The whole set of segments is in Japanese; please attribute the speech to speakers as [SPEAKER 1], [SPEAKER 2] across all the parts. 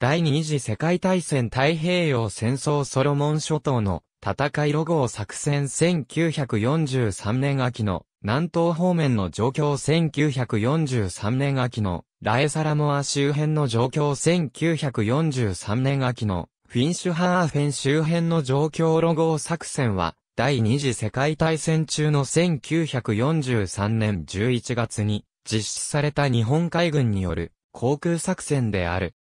[SPEAKER 1] 第二次世界大戦太平洋戦争ソロモン諸島の戦いロゴを作戦1943年秋の南東方面の状況1943年秋のラエサラモア周辺の状況1943年秋のフィンシュハーフェン周辺の状況ロゴ作戦は第二次世界大戦中の1943年11月に実施された日本海軍による航空作戦である。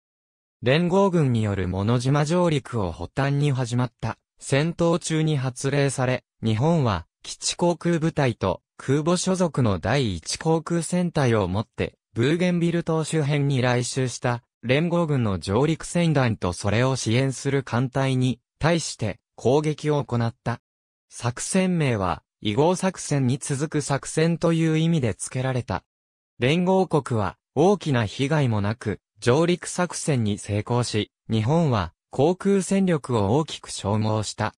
[SPEAKER 1] 連合軍による物島上陸を発端に始まった戦闘中に発令され、日本は基地航空部隊と空母所属の第一航空戦隊を持って、ブーゲンビル島周辺に来襲した連合軍の上陸船団とそれを支援する艦隊に対して攻撃を行った。作戦名は、異合作戦に続く作戦という意味で付けられた。連合国は大きな被害もなく、上陸作戦に成功し、日本は航空戦力を大きく消耗した。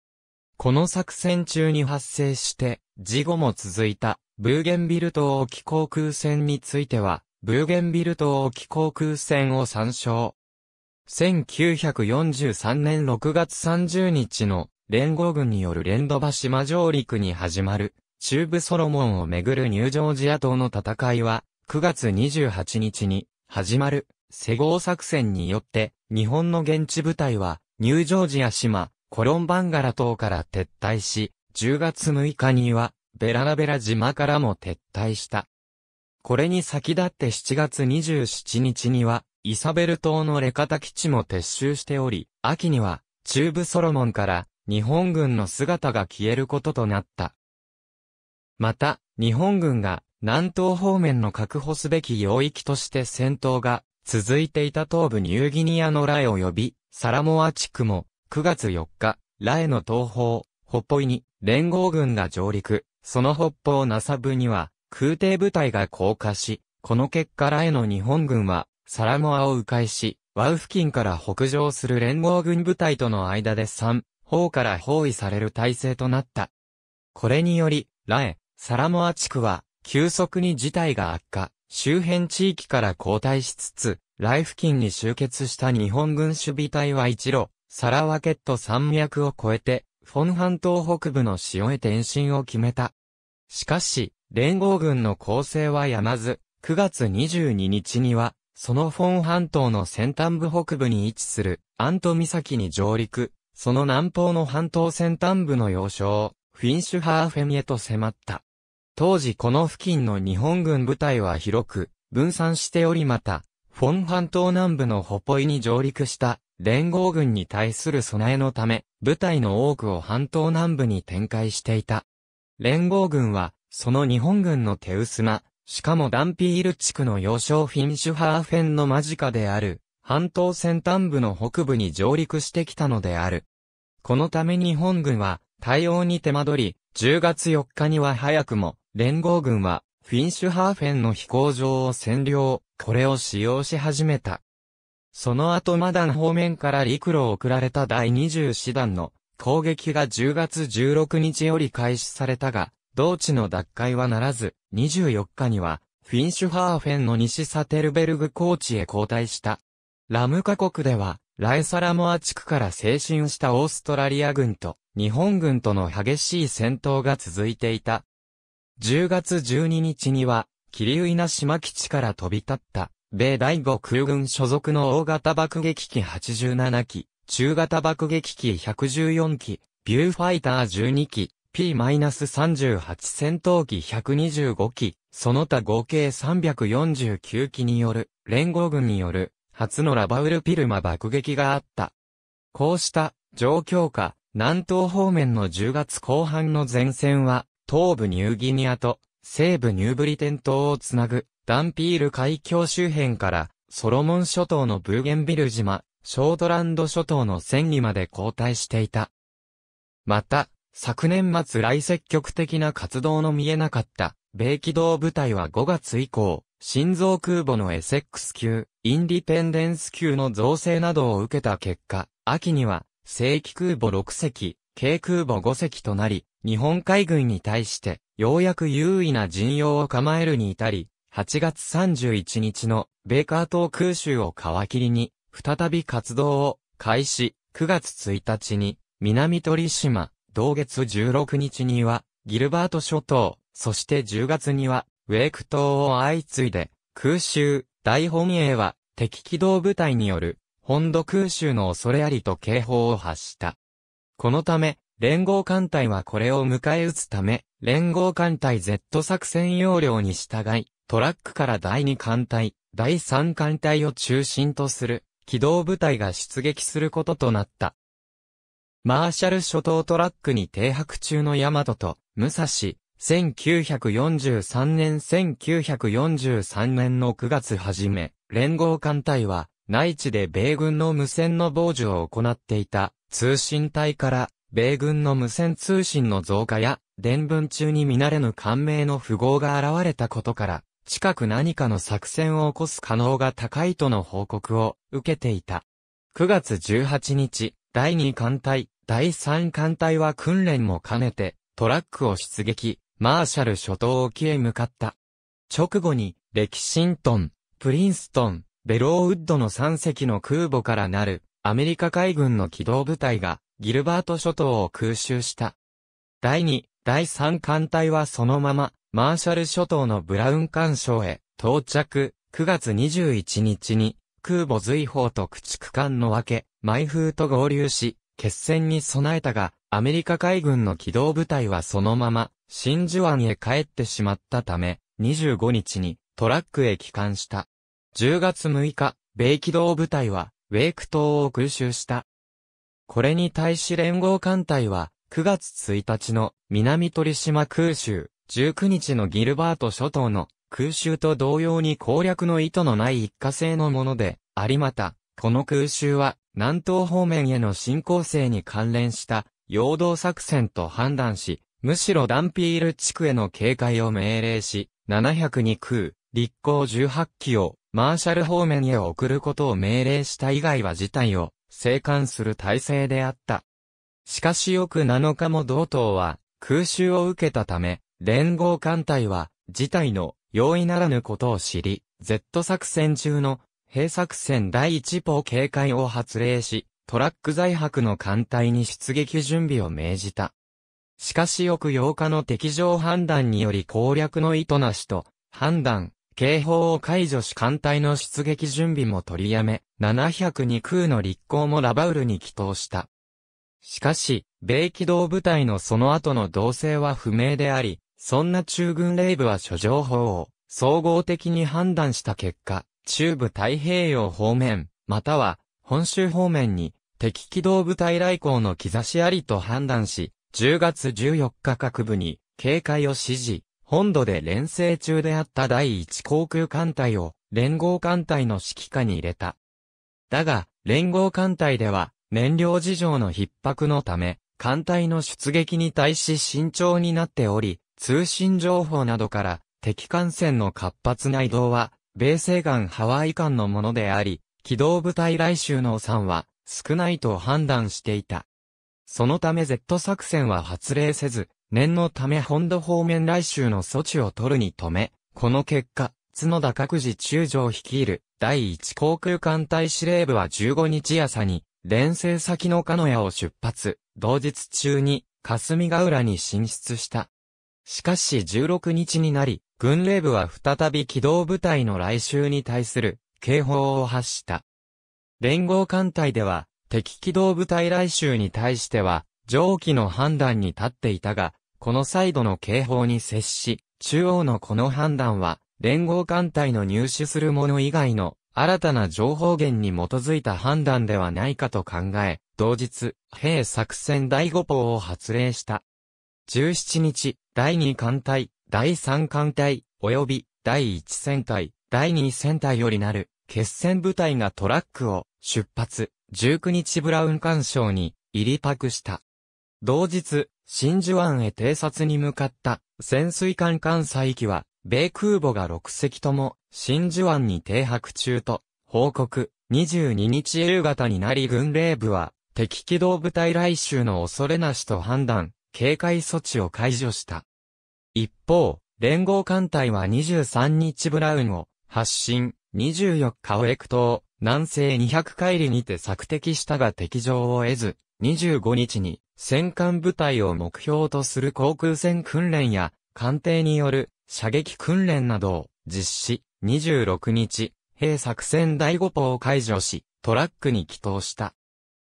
[SPEAKER 1] この作戦中に発生して、事後も続いた、ブーゲンビル島沖航空戦については、ブーゲンビル島沖航空戦を参照。1943年6月30日の連合軍による連ドバ島上陸に始まる中部ソロモンをめぐるニュージョージア島の戦いは9月28日に始まる。施ー作戦によって、日本の現地部隊は、ニュージョージア島、コロンバンガラ島から撤退し、10月6日には、ベラナベラ島からも撤退した。これに先立って7月27日には、イサベル島のレカタ基地も撤収しており、秋には、中部ソロモンから、日本軍の姿が消えることとなった。また、日本軍が、南東方面の確保すべき領域として戦闘が続いていた東部ニューギニアのラエ及び、サラモア地区も、9月4日、ラエの東方、北方に、連合軍が上陸、その北方ナサブには、空挺部隊が降下し、この結果ラエの日本軍は、サラモアを迂回し、ワウ付近から北上する連合軍部隊との間で3方から包囲される体制となった。これにより、ラエ、サラモア地区は、急速に事態が悪化。周辺地域から後退しつつ、ライフ近に集結した日本軍守備隊は一路、サラワケット山脈を越えて、フォン半島北部の塩へ転身を決めた。しかし、連合軍の攻勢はやまず、9月22日には、そのフォン半島の先端部北部に位置する、アント岬に上陸、その南方の半島先端部の要衝、フィンシュハーフェミへと迫った。当時この付近の日本軍部隊は広く分散しておりまた、フォン半島南部のホポイに上陸した連合軍に対する備えのため、部隊の多くを半島南部に展開していた。連合軍は、その日本軍の手薄な、しかもダンピール地区の要衝フィンシュハーフェンの間近である、半島先端部の北部に上陸してきたのである。このため日本軍は、対応に手間取り、10月4日には早くも、連合軍は、フィンシュハーフェンの飛行場を占領、これを使用し始めた。その後マダン方面から陸路を送られた第20師団の攻撃が10月16日より開始されたが、同地の奪回はならず、24日には、フィンシュハーフェンの西サテルベルグ高地へ交代した。ラムカ国では、ライサラモア地区から精神したオーストラリア軍と、日本軍との激しい戦闘が続いていた。10月12日には、桐生稲島基地から飛び立った、米第5空軍所属の大型爆撃機87機、中型爆撃機114機、ビューファイター12機、P-38 戦闘機125機、その他合計349機による、連合軍による、初のラバウルピルマ爆撃があった。こうした、状況下、南東方面の10月後半の前線は、東部ニューギニアと西部ニューブリテン島をつなぐダンピール海峡周辺からソロモン諸島のブーゲンビル島、ショートランド諸島の戦にまで交代していた。また、昨年末来積極的な活動の見えなかった米機動部隊は5月以降、心臓空母のエセックス級、インディペンデンス級の造成などを受けた結果、秋には正規空母6隻、軽空母5隻となり、日本海軍に対して、ようやく優位な陣容を構えるに至り、8月31日のベーカー島空襲を皮切りに、再び活動を開始、9月1日に、南鳥島、同月16日には、ギルバート諸島、そして10月には、ウェーク島を相次いで、空襲、大本営は、敵機動部隊による本土空襲の恐れありと警報を発した。このため、連合艦隊はこれを迎え撃つため、連合艦隊 Z 作戦要領に従い、トラックから第2艦隊、第3艦隊を中心とする、機動部隊が出撃することとなった。マーシャル諸島トラックに停泊中のヤマトと、武蔵、1943年1943年の9月初め、連合艦隊は、内地で米軍の無線の傍受を行っていた通信隊から、米軍の無線通信の増加や、伝聞中に見慣れぬ感銘の符号が現れたことから、近く何かの作戦を起こす可能が高いとの報告を受けていた。9月18日、第2艦隊、第3艦隊は訓練も兼ねて、トラックを出撃、マーシャル諸島沖へ向かった。直後に、歴シントン、プリンストン、ベローウッドの3隻の空母からなるアメリカ海軍の機動部隊がギルバート諸島を空襲した。第2、第3艦隊はそのままマーシャル諸島のブラウン艦渉へ到着。9月21日に空母随砲と駆逐艦の分け、フ風と合流し、決戦に備えたが、アメリカ海軍の機動部隊はそのまま、真珠湾へ帰ってしまったため、25日にトラックへ帰還した。10月6日、米機動部隊は、ウェイク島を空襲した。これに対し連合艦隊は、9月1日の南鳥島空襲、19日のギルバート諸島の空襲と同様に攻略の意図のない一過性のもので、ありまた、この空襲は南東方面への進行性に関連した陽動作戦と判断し、むしろダンピール地区への警戒を命令し、702空、立航18機をマーシャル方面へ送ることを命令した以外は事態を生還する体制であった。しかし翌7日も同党は空襲を受けたため、連合艦隊は事態の容易ならぬことを知り、Z 作戦中の兵作戦第一歩警戒を発令し、トラック在泊の艦隊に出撃準備を命じた。しかし翌8日の敵情判断により攻略の意図なしと判断警報を解除し艦隊の出撃準備も取りやめ、702空の立候もラバウルに祈祷した。しかし、米機動部隊のその後の動静は不明であり、そんな中軍レイ部は諸情報を総合的に判断した結果、中部太平洋方面、または本州方面に敵機動部隊来航の兆しありと判断し、10月14日各部に警戒を指示。本土で連成中であった第一航空艦隊を連合艦隊の指揮下に入れた。だが、連合艦隊では燃料事情の逼迫のため、艦隊の出撃に対し慎重になっており、通信情報などから敵艦船の活発な移動は、米西岸ハワイ艦のものであり、機動部隊来襲の3は少ないと判断していた。そのため Z 作戦は発令せず、念のため本土方面来襲の措置を取るに止め、この結果、角田各自中将率いる第一航空艦隊司令部は15日朝に、連戦先の鹿屋を出発、同日中に、霞ヶ浦に進出した。しかし16日になり、軍令部は再び機動部隊の来襲に対する警報を発した。連合艦隊では、敵機動部隊来襲に対しては、上記の判断に立っていたが、このサイドの警報に接し、中央のこの判断は、連合艦隊の入手するもの以外の新たな情報源に基づいた判断ではないかと考え、同日、兵作戦第5砲を発令した。17日、第2艦隊、第3艦隊、及び第1戦隊、第2戦隊よりなる決戦部隊がトラックを出発、19日ブラウン干渉に入りパクした。同日、真珠湾へ偵察に向かった潜水艦艦載機は、米空母が6隻とも真珠湾に停泊中と報告。22日夕方になり軍令部は敵機動部隊来襲の恐れなしと判断、警戒措置を解除した。一方、連合艦隊は23日ブラウンを発進、24日オレク島、南西200海里にて索敵したが敵情を得ず、25日に戦艦部隊を目標とする航空戦訓練や、艦艇による射撃訓練などを実施、26日、兵作戦第5歩を解除し、トラックに帰投した。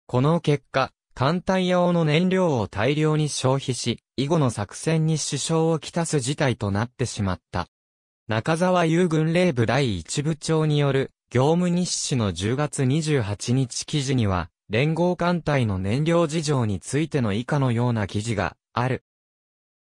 [SPEAKER 1] この結果、艦隊用の燃料を大量に消費し、以後の作戦に支障をきたす事態となってしまった。中沢優軍令部第一部長による、業務日誌の10月28日記事には、連合艦隊の燃料事情についての以下のような記事がある。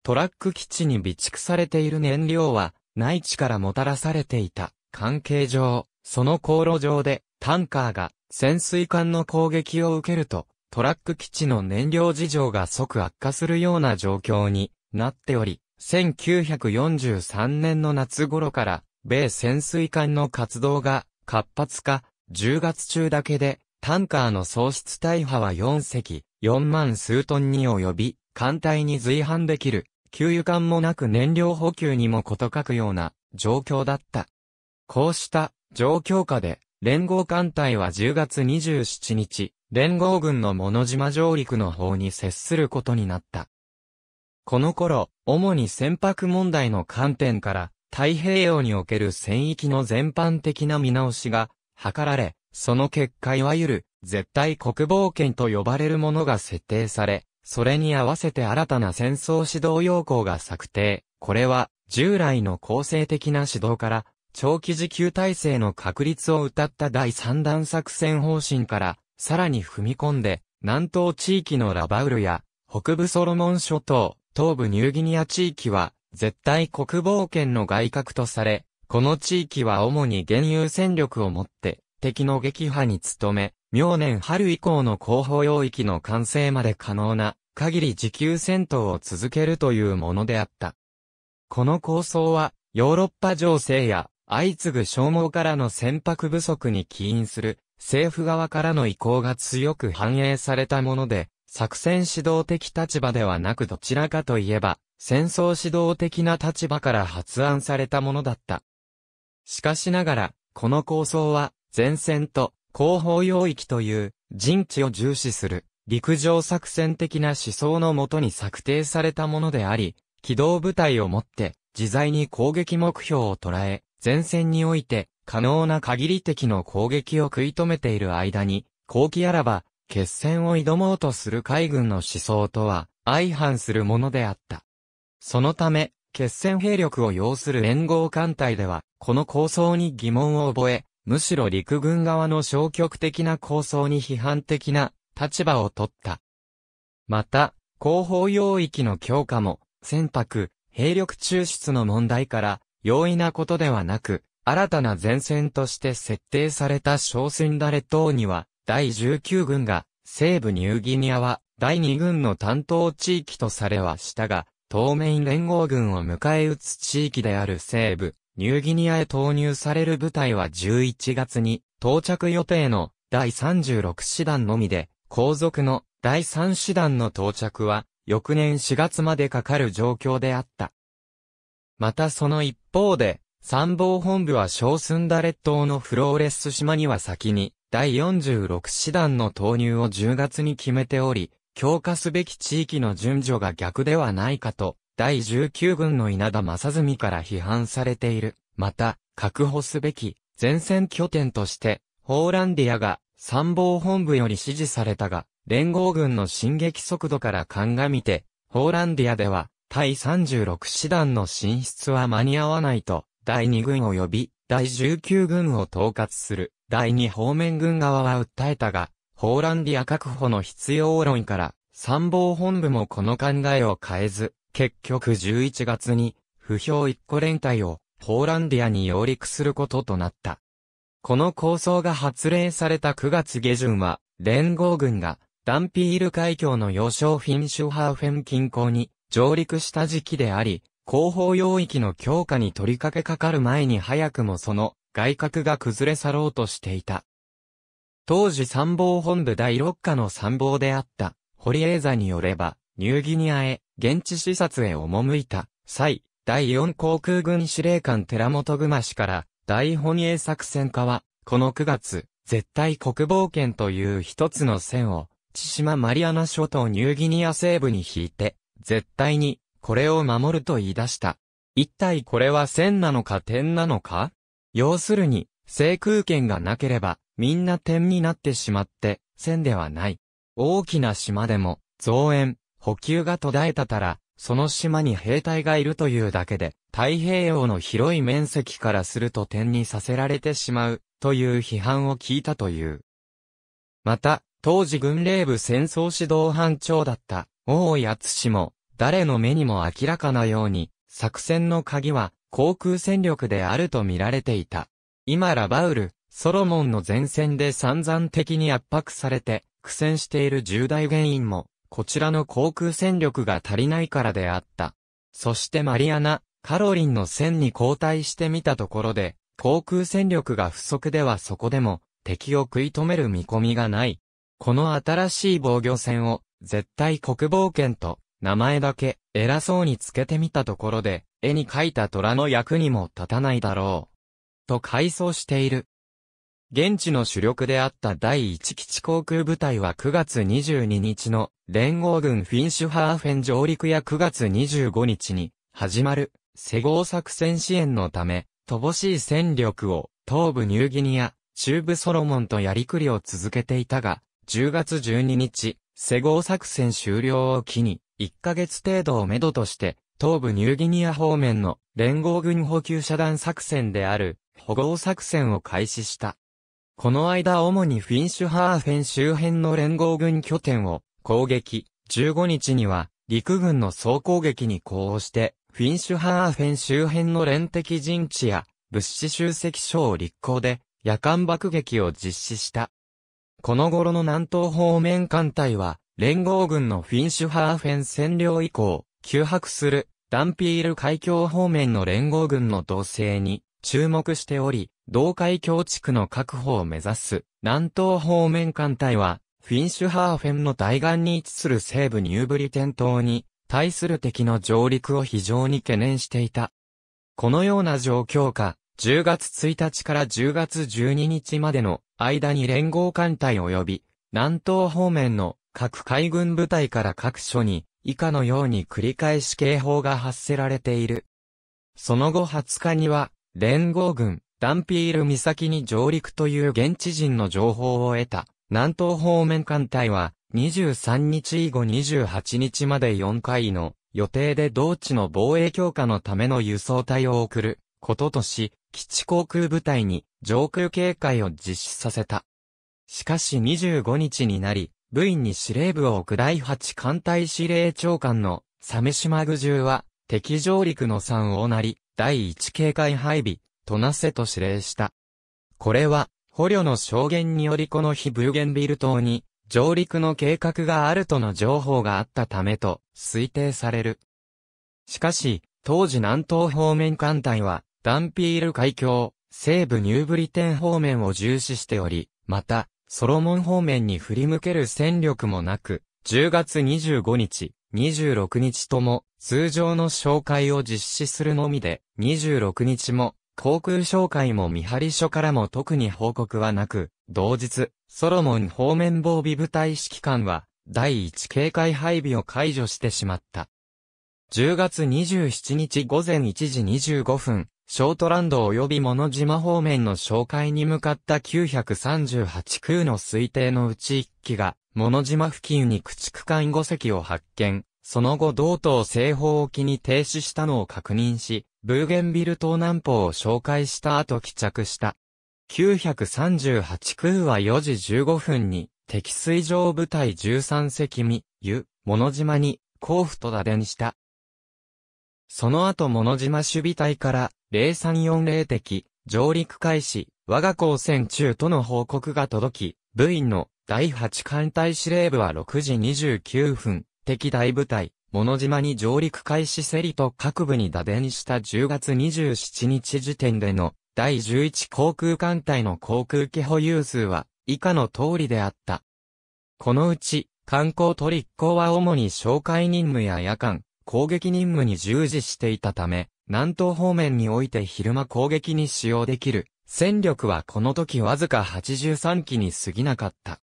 [SPEAKER 1] トラック基地に備蓄されている燃料は、内地からもたらされていた。関係上、その航路上で、タンカーが潜水艦の攻撃を受けると、トラック基地の燃料事情が即悪化するような状況になっており、1943年の夏頃から、米潜水艦の活動が活発化、10月中だけでタンカーの喪失大破は4隻、4万数トンに及び、艦隊に随伴できる、給油管もなく燃料補給にも事欠くような状況だった。こうした状況下で、連合艦隊は10月27日、連合軍の物島上陸の方に接することになった。この頃、主に船舶問題の観点から、太平洋における戦域の全般的な見直しが図られ、その結果いわゆる絶対国防権と呼ばれるものが設定され、それに合わせて新たな戦争指導要項が策定。これは従来の構成的な指導から長期時給体制の確立を謳った第三弾作戦方針からさらに踏み込んで南東地域のラバウルや北部ソロモン諸島、東部ニューギニア地域は絶対国防圏の外郭とされ、この地域は主に原油戦力を持って敵の撃破に努め、明年春以降の広報領域の完成まで可能な限り持久戦闘を続けるというものであった。この構想は、ヨーロッパ情勢や相次ぐ消耗からの船舶不足に起因する政府側からの意向が強く反映されたもので、作戦指導的立場ではなくどちらかといえば、戦争指導的な立場から発案されたものだった。しかしながら、この構想は、前線と後方領域という陣地を重視する陸上作戦的な思想のもとに策定されたものであり、機動部隊をもって自在に攻撃目標を捉え、前線において可能な限り敵の攻撃を食い止めている間に、後期あらば、決戦を挑もうとする海軍の思想とは相反するものであった。そのため、決戦兵力を要する連合艦隊では、この構想に疑問を覚え、むしろ陸軍側の消極的な構想に批判的な立場を取った。また、後方領域の強化も、船舶、兵力抽出の問題から、容易なことではなく、新たな前線として設定された小船だれ等には、第19軍が、西部ニューギニアは、第2軍の担当地域とされはしたが、当面連合軍を迎え撃つ地域である西部、ニューギニアへ投入される部隊は11月に到着予定の第36師団のみで、後続の第3師団の到着は翌年4月までかかる状況であった。またその一方で、参謀本部は小スンダ列島のフローレス島には先に、第46師団の投入を10月に決めており、強化すべき地域の順序が逆ではないかと第19軍の稲田正澄から批判されている。また、確保すべき前線拠点として、ホーランディアが参謀本部より指示されたが、連合軍の進撃速度から鑑みて、ホーランディアでは、第36師団の進出は間に合わないと、第2軍及び第19軍を統括する第2方面軍側は訴えたが、ホーランディア確保の必要論から参謀本部もこの考えを変えず、結局11月に、不評一個連隊を、ポーランディアに揚陸することとなった。この構想が発令された9月下旬は、連合軍が、ダンピール海峡の要衝フィンシュハーフェン近郊に上陸した時期であり、後方領域の強化に取り掛けかかる前に早くもその外角が崩れ去ろうとしていた。当時参謀本部第6課の参謀であった、堀江座によれば、ニューギニアへ、現地視察へ赴いた、際、第4航空軍司令官寺本熊氏から、大本営作戦家は、この9月、絶対国防圏という一つの線を、千島マリアナ諸島ニューギニア西部に引いて、絶対に、これを守ると言い出した。一体これは線なのか点なのか要するに、制空権がなければ、みんな点になってしまって、線ではない。大きな島でも、増援、補給が途絶えたたら、その島に兵隊がいるというだけで、太平洋の広い面積からすると点にさせられてしまう、という批判を聞いたという。また、当時軍令部戦争指導班長だった、大井厚氏も、誰の目にも明らかなように、作戦の鍵は、航空戦力であると見られていた。今ラバウル、ソロモンの前線で散々的に圧迫されて、苦戦している重大原因も、こちらの航空戦力が足りないからであった。そしてマリアナ、カロリンの戦に交代してみたところで、航空戦力が不足ではそこでも、敵を食い止める見込みがない。この新しい防御戦を、絶対国防圏と、名前だけ、偉そうにつけてみたところで、絵に描いた虎の役にも立たないだろう。と回想している。現地の主力であった第1基地航空部隊は9月22日の連合軍フィンシュハーフェン上陸や9月25日に始まる施ー作戦支援のため、乏しい戦力を東部ニューギニア、中部ソロモンとやりくりを続けていたが、10月12日、施ー作戦終了を機に、1ヶ月程度をめどとして、東部ニューギニア方面の連合軍補給遮断作戦である、保護作戦を開始した。この間主にフィンシュハーフェン周辺の連合軍拠点を攻撃、15日には陸軍の総攻撃に呼応して、フィンシュハーフェン周辺の連敵陣地や物資集積所を立候で夜間爆撃を実施した。この頃の南東方面艦隊は連合軍のフィンシュハーフェン占領以降、急迫するダンピール海峡方面の連合軍の動静に注目しており、同海峡地区の確保を目指す、南東方面艦隊は、フィンシュハーフェンの対岸に位置する西部ニューブリテン島に、対する敵の上陸を非常に懸念していた。このような状況下、10月1日から10月12日までの間に連合艦隊及び南東方面の各海軍部隊から各所に以下のように繰り返し警報が発せられている。その後20日には連合軍ダンピール岬に上陸という現地人の情報を得た。南東方面艦隊は23日以後28日まで4回の予定で同地の防衛強化のための輸送隊を送ることとし、基地航空部隊に上空警戒を実施させた。しかし25日になり、部員に司令部を置く第8艦隊司令長官のサ鮫島具中は敵上陸の3をなり、第1警戒配備となせと指令した。これは、捕虜の証言によりこの日ブーゲンビル島に上陸の計画があるとの情報があったためと推定される。しかし、当時南東方面艦隊はダンピール海峡、西部ニューブリテン方面を重視しており、また、ソロモン方面に振り向ける戦力もなく、10月25日、26日とも、通常の紹介を実施するのみで、26日も、航空商会も見張り所からも特に報告はなく、同日、ソロモン方面防備部隊指揮官は、第一警戒配備を解除してしまった。10月27日午前1時25分、ショートランド及び物島方面の紹介に向かった938空の推定のうち1機が、物島付近に駆逐艦5隻を発見、その後同島西方沖に停止したのを確認し、ブーゲンビル島南方を紹介した後帰着した。938空は4時15分に、敵水上部隊13隻見、湯、物島に、甲府と打電した。その後物島守備隊から0340敵、上陸開始、我が港船中との報告が届き、部員の第8艦隊司令部は6時29分、敵大部隊、物島に上陸開始セリと各部に打電した10月27日時点での第11航空艦隊の航空機保有数は以下の通りであった。このうち、観光トリッコは主に紹介任務や夜間、攻撃任務に従事していたため、南東方面において昼間攻撃に使用できる戦力はこの時わずか83機に過ぎなかった。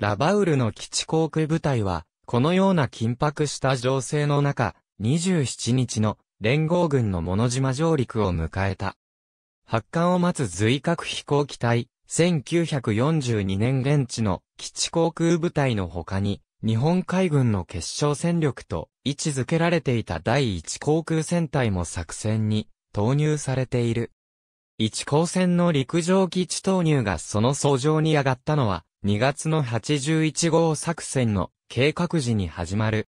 [SPEAKER 1] ラバウルの基地航空部隊はこのような緊迫した情勢の中、27日の連合軍の物島上陸を迎えた。発艦を待つ随核飛行機隊、1942年現地の基地航空部隊の他に、日本海軍の決勝戦力と位置づけられていた第一航空戦隊も作戦に投入されている。一航戦の陸上基地投入がその相乗に上がったのは、2月の81号作戦の計画時に始まる。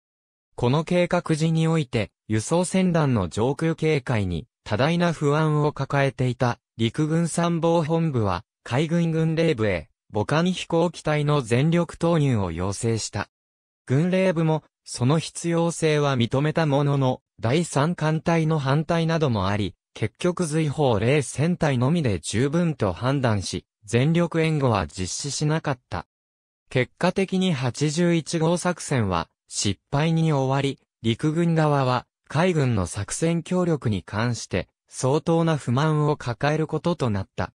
[SPEAKER 1] この計画時において、輸送船団の上空警戒に多大な不安を抱えていた陸軍参謀本部は海軍軍令部へ母艦飛行機体の全力投入を要請した。軍令部もその必要性は認めたものの第三艦隊の反対などもあり、結局随法0戦隊のみで十分と判断し、全力援護は実施しなかった。結果的に81号作戦は失敗に終わり、陸軍側は海軍の作戦協力に関して相当な不満を抱えることとなった。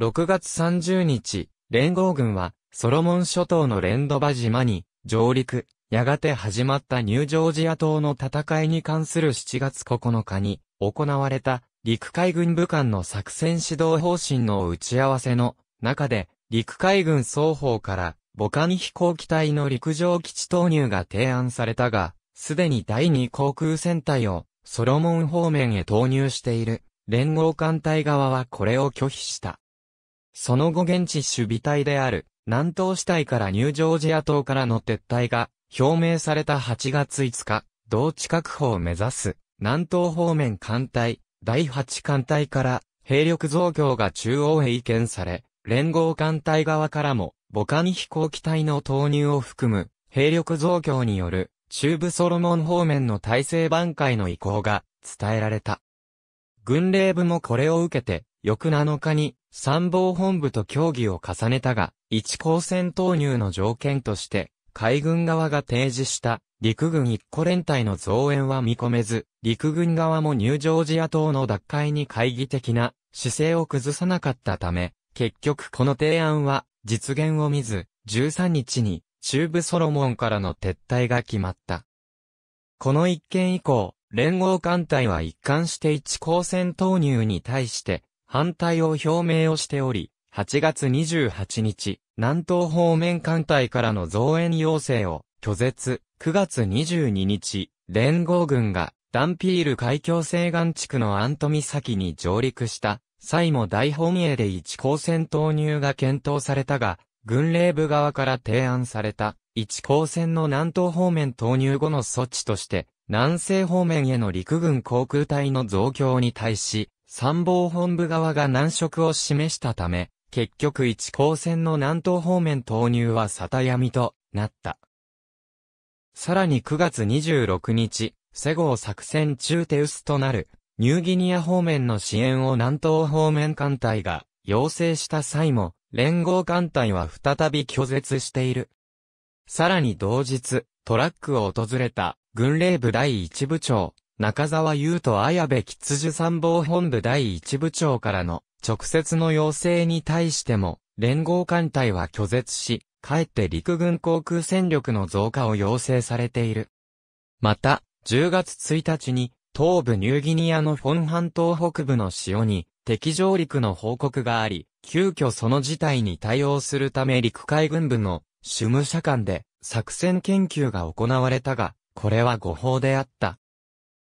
[SPEAKER 1] 6月30日、連合軍はソロモン諸島のレンドバ島に上陸、やがて始まったニュージョージア島の戦いに関する7月9日に行われた陸海軍武官の作戦指導方針の打ち合わせの中で陸海軍双方から母艦飛行機体の陸上基地投入が提案されたが、すでに第2航空戦隊をソロモン方面へ投入している連合艦隊側はこれを拒否した。その後現地守備隊である南東支隊からニュージョージア島からの撤退が表明された8月5日、同地確保を目指す南東方面艦隊第8艦隊から兵力増強が中央へ移転され、連合艦隊側からも母艦飛行機体の投入を含む兵力増強による中部ソロモン方面の体制挽回の意向が伝えられた。軍令部もこれを受けて、翌7日に参謀本部と協議を重ねたが、一高戦投入の条件として、海軍側が提示した陸軍一個連隊の増援は見込めず、陸軍側もニュージョージア島の奪回に懐疑的な姿勢を崩さなかったため、結局この提案は実現を見ず、13日に中部ソロモンからの撤退が決まった。この一件以降、連合艦隊は一貫して一光線投入に対して反対を表明をしており、8月28日、南東方面艦隊からの増援要請を拒絶。9月22日、連合軍がダンピール海峡西岸地区のアントミ先に上陸した際も大本営で一高線投入が検討されたが、軍令部側から提案された、一高線の南東方面投入後の措置として、南西方面への陸軍航空隊の増強に対し、参謀本部側が難色を示したため、結局一高線の南東方面投入は沙汰闇となった。さらに9月26日、セゴ作戦中手薄となるニューギニア方面の支援を南東方面艦隊が要請した際も、連合艦隊は再び拒絶している。さらに同日、トラックを訪れた、軍令部第一部長、中沢優と綾部吉樹参謀本部第一部長からの直接の要請に対しても、連合艦隊は拒絶し、かえって陸軍航空戦力の増加を要請されている。また、10月1日に、東部ニューギニアのフォン半島北部の塩に敵上陸の報告があり、急遽その事態に対応するため陸海軍部の主務者間で作戦研究が行われたが、これは誤報であった。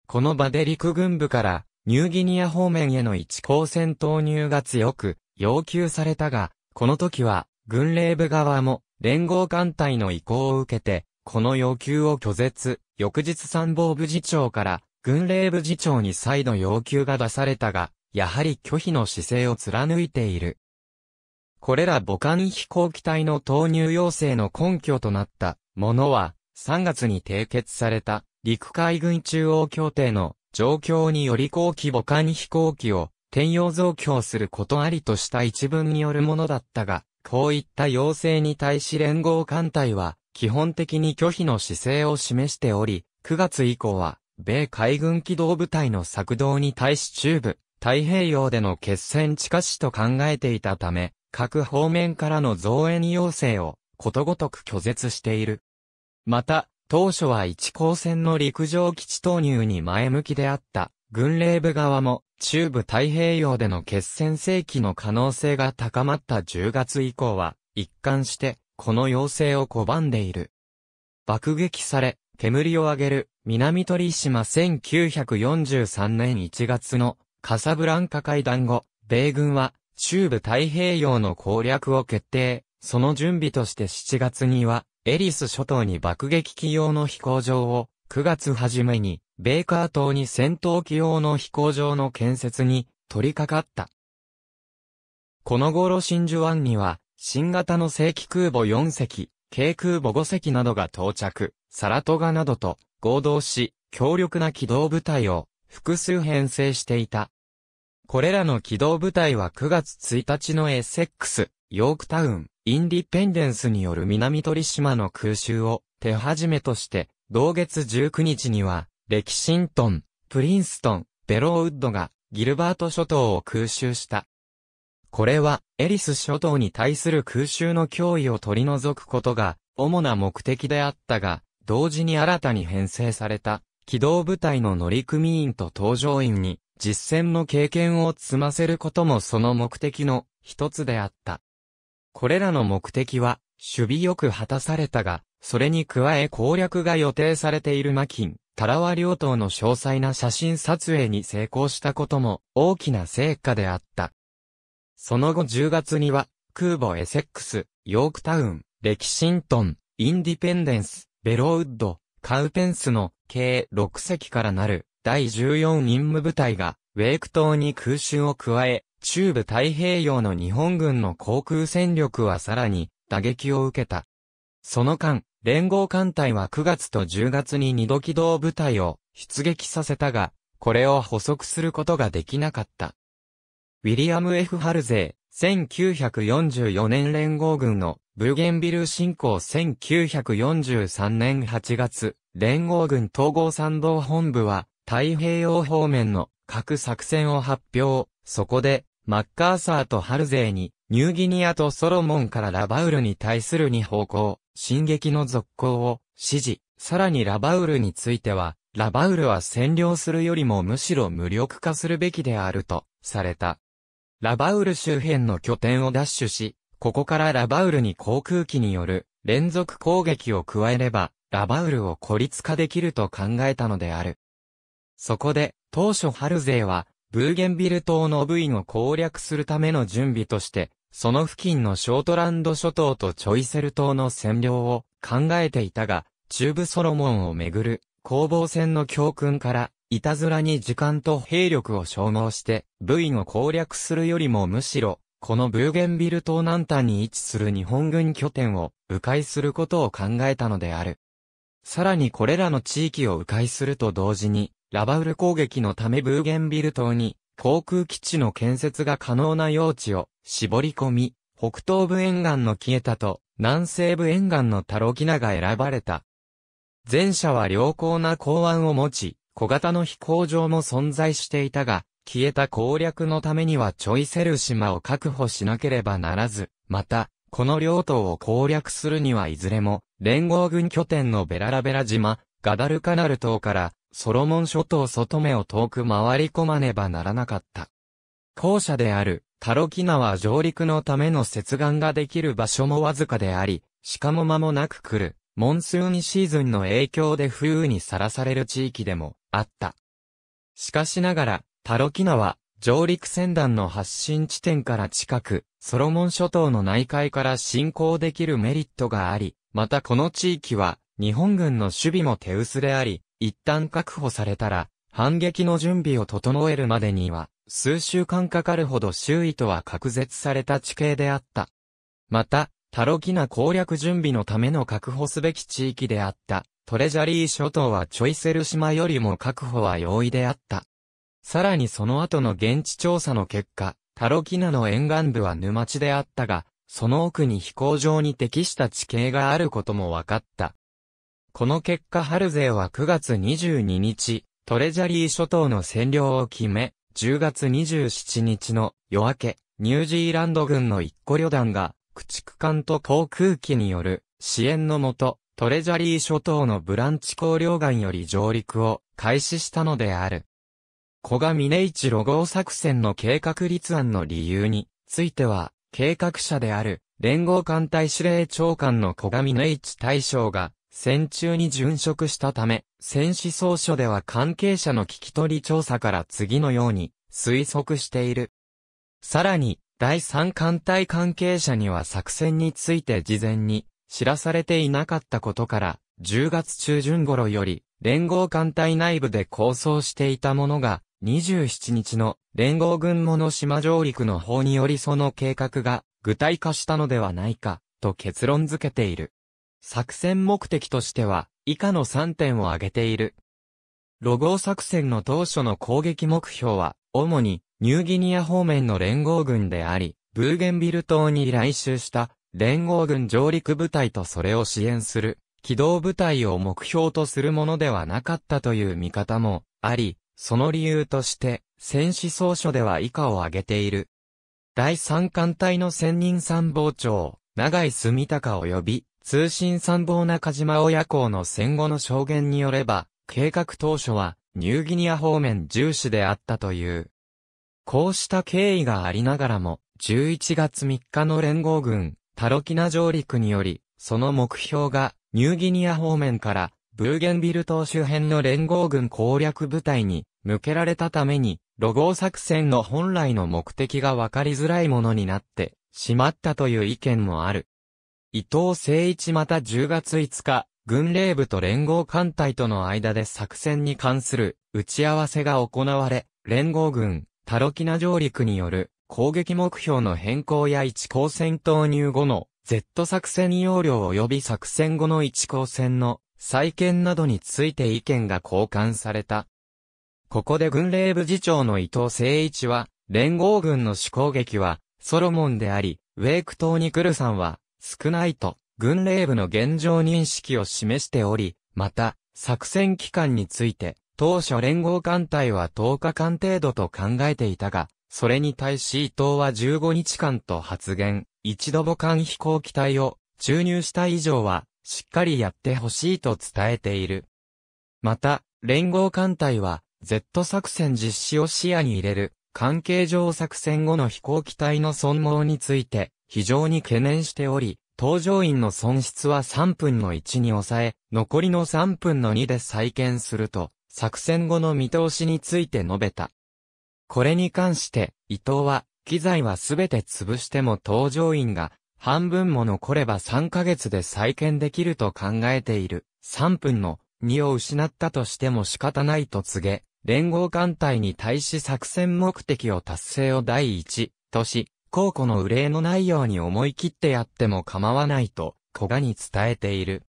[SPEAKER 1] この場で陸軍部からニューギニア方面への一航戦投入が強く要求されたが、この時は軍令部側も連合艦隊の意向を受けて、この要求を拒絶、翌日参謀部次長から軍令部次長に再度要求が出されたが、やはり拒否の姿勢を貫いている。これら母艦飛行機体の投入要請の根拠となったものは、3月に締結された陸海軍中央協定の状況により後期母艦飛行機を転用増強することありとした一文によるものだったが、こういった要請に対し連合艦隊は基本的に拒否の姿勢を示しており、9月以降は米海軍機動部隊の作動に対し中部、太平洋での決戦近しと考えていたため、各方面からの増援要請をことごとく拒絶している。また、当初は一航戦の陸上基地投入に前向きであった軍令部側も中部太平洋での決戦世紀の可能性が高まった10月以降は一貫してこの要請を拒んでいる。爆撃され、煙を上げる、南鳥島1943年1月のカサブランカ会談後、米軍は中部太平洋の攻略を決定、その準備として7月には、エリス諸島に爆撃機用の飛行場を、9月初めに、ベーカー島に戦闘機用の飛行場の建設に取り掛かった。この頃真珠湾には、新型の正規空母4隻、軽空母5隻などが到着。サラトガなどと合同し、強力な機動部隊を複数編成していた。これらの機動部隊は9月1日のエセックス、ヨークタウン、インディペンデンスによる南鳥島の空襲を手始めとして、同月19日には、レキシントン、プリンストン、ベローウッドがギルバート諸島を空襲した。これはエリス諸島に対する空襲の脅威を取り除くことが主な目的であったが、同時に新たに編成された、機動部隊の乗組員と搭乗員に、実践の経験を積ませることもその目的の一つであった。これらの目的は、守備よく果たされたが、それに加え攻略が予定されているマキン、タラワ両党の詳細な写真撮影に成功したことも大きな成果であった。その後10月には、空母エセックス、ヨークタウン、レキシントン、インディペンデンス、ベロウッド、カウペンスの計6隻からなる第14任務部隊がウェーク島に空襲を加え、中部太平洋の日本軍の航空戦力はさらに打撃を受けた。その間、連合艦隊は9月と10月に2度機動部隊を出撃させたが、これを捕捉することができなかった。ウィリアム・ F・ ハルゼ1944年連合軍のブーゲンビル侵攻1943年8月、連合軍統合参謀本部は太平洋方面の核作戦を発表。そこで、マッカーサーとハルゼーに、ニューギニアとソロモンからラバウルに対する二方向、進撃の続行を指示。さらにラバウルについては、ラバウルは占領するよりもむしろ無力化するべきであると、された。ラバウル周辺の拠点を奪取し、ここからラバウルに航空機による連続攻撃を加えれば、ラバウルを孤立化できると考えたのである。そこで、当初ハルゼーは、ブーゲンビル島の部位を攻略するための準備として、その付近のショートランド諸島とチョイセル島の占領を考えていたが、中部ソロモンをめぐる攻防戦の教訓からいたずらに時間と兵力を消耗して、部位を攻略するよりもむしろ、このブーゲンビル島南端に位置する日本軍拠点を迂回することを考えたのである。さらにこれらの地域を迂回すると同時に、ラバウル攻撃のためブーゲンビル島に航空基地の建設が可能な用地を絞り込み、北東部沿岸のキエタと南西部沿岸のタロギナが選ばれた。前者は良好な港湾を持ち、小型の飛行場も存在していたが、消えた攻略のためにはチョイセル島を確保しなければならず、また、この領土を攻略するにはいずれも、連合軍拠点のベララベラ島、ガダルカナル島から、ソロモン諸島外目を遠く回り込まねばならなかった。後者である、タロキナは上陸のための接岸ができる場所もわずかであり、しかも間もなく来る、モンスーンシーズンの影響で風雨にさらされる地域でも、あった。しかしながら、タロキナは、上陸船団の発進地点から近く、ソロモン諸島の内海から進行できるメリットがあり、またこの地域は、日本軍の守備も手薄であり、一旦確保されたら、反撃の準備を整えるまでには、数週間かかるほど周囲とは隔絶された地形であった。また、タロキナ攻略準備のための確保すべき地域であった、トレジャリー諸島はチョイセル島よりも確保は容易であった。さらにその後の現地調査の結果、タロキナの沿岸部は沼地であったが、その奥に飛行場に適した地形があることも分かった。この結果ハルゼーは9月22日、トレジャリー諸島の占領を決め、10月27日の夜明け、ニュージーランド軍の一個旅団が、駆逐艦と航空機による支援のもと、トレジャリー諸島のブランチ港両岸より上陸を開始したのである。小賀峰一路号作戦の計画立案の理由については、計画者である連合艦隊司令長官の小賀峰一大将が戦中に殉職したため、戦死総書では関係者の聞き取り調査から次のように推測している。さらに、第三艦隊関係者には作戦について事前に知らされていなかったことから、10月中旬頃より、連合艦隊内部で構想していたものが、27日の連合軍もの島上陸の方によりその計画が具体化したのではないか、と結論付けている。作戦目的としては、以下の3点を挙げている。ロゴ作戦の当初の攻撃目標は、主にニューギニア方面の連合軍であり、ブーゲンビル島に来襲した連合軍上陸部隊とそれを支援する、機動部隊を目標とするものではなかったという見方もあり、その理由として、戦死総書では以下を挙げている。第三艦隊の専任参謀長、長井住高及び、通信参謀中島親子の戦後の証言によれば、計画当初は、ニューギニア方面重視であったという。こうした経緯がありながらも、11月3日の連合軍、タロキナ上陸により、その目標がニューギニア方面からブーゲンビル島周辺の連合軍攻略部隊に向けられたために、ロゴ作戦の本来の目的が分かりづらいものになってしまったという意見もある。伊藤誠一また10月5日、軍令部と連合艦隊との間で作戦に関する打ち合わせが行われ、連合軍、タロキナ上陸による攻撃目標の変更や一光線投入後の Z 作戦要領及び作戦後の一光線の再建などについて意見が交換された。ここで軍令部次長の伊藤誠一は、連合軍の主攻撃は、ソロモンであり、ウェイク島に来るさんは、少ないと、軍令部の現状認識を示しており、また、作戦期間について、当初連合艦隊は10日間程度と考えていたが、それに対し伊藤は15日間と発言、一度母艦飛行機体を注入した以上は、しっかりやってほしいと伝えている。また、連合艦隊は、Z 作戦実施を視野に入れる、関係上作戦後の飛行機体の損耗について、非常に懸念しており、搭乗員の損失は3分の1に抑え、残りの3分の2で再建すると、作戦後の見通しについて述べた。これに関して、伊藤は、機材はすべて潰しても搭乗員が、半分も残れば3ヶ月で再建できると考えている。3分の2を失ったとしても仕方ないと告げ、連合艦隊に対し作戦目的を達成を第一とし、公庫の憂いのないように思い切ってやっても構わないと、古賀に伝えている。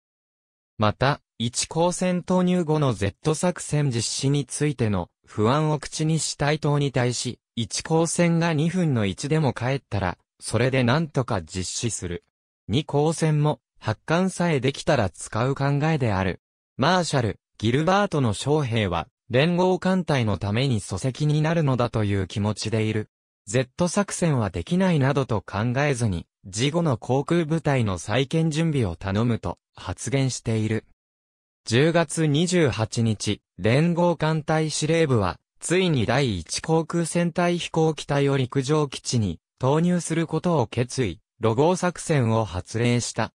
[SPEAKER 1] また、一高戦投入後の Z 作戦実施についての不安を口にし対等に対し、1光線が2分の1でも帰ったら、それで何とか実施する。2光線も、発艦さえできたら使う考えである。マーシャル、ギルバートの将兵は、連合艦隊のために礎石になるのだという気持ちでいる。Z 作戦はできないなどと考えずに、事後の航空部隊の再建準備を頼むと発言している。10月28日、連合艦隊司令部は、ついに第一航空戦隊飛行機隊を陸上基地に投入することを決意、ロゴ作戦を発令した。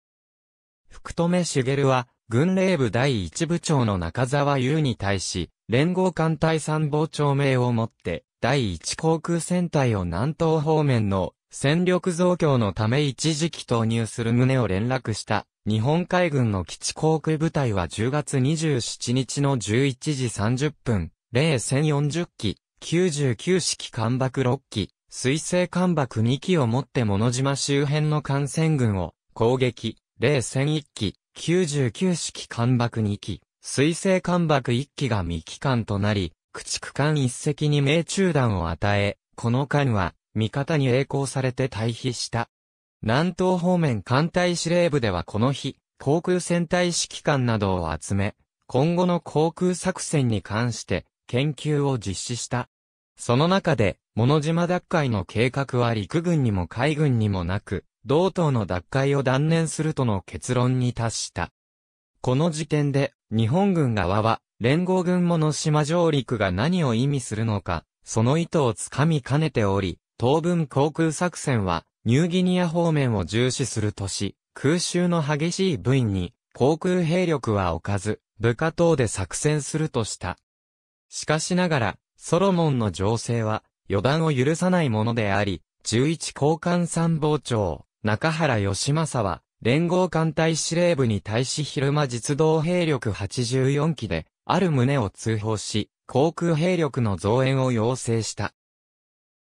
[SPEAKER 1] 福留茂は、軍令部第一部長の中沢優に対し、連合艦隊参謀長名をもって、第一航空戦隊を南東方面の戦力増強のため一時期投入する旨を連絡した。日本海軍の基地航空部隊は10月27日の11時30分、0戦40機、99式艦爆6機、水星艦爆2機をもって物島周辺の艦船群を攻撃、0戦1機、99式艦爆2機、水星艦爆1機が未機関となり、駆逐艦1隻に命中弾を与え、この艦は味方に栄光されて退避した。南東方面艦隊司令部ではこの日、航空戦隊指揮官などを集め、今後の航空作戦に関して研究を実施した。その中で、物島奪回の計画は陸軍にも海軍にもなく、同等の奪回を断念するとの結論に達した。この時点で、日本軍側は、連合軍物島上陸が何を意味するのか、その意図をつかみかねており、当分航空作戦は、ニューギニア方面を重視する都市、空襲の激しい部員に、航空兵力は置かず、部下等で作戦するとした。しかしながら、ソロモンの情勢は、予断を許さないものであり、11交換参謀長、中原義政は、連合艦隊司令部に対し昼間実動兵力84機で、ある旨を通報し、航空兵力の増援を要請した。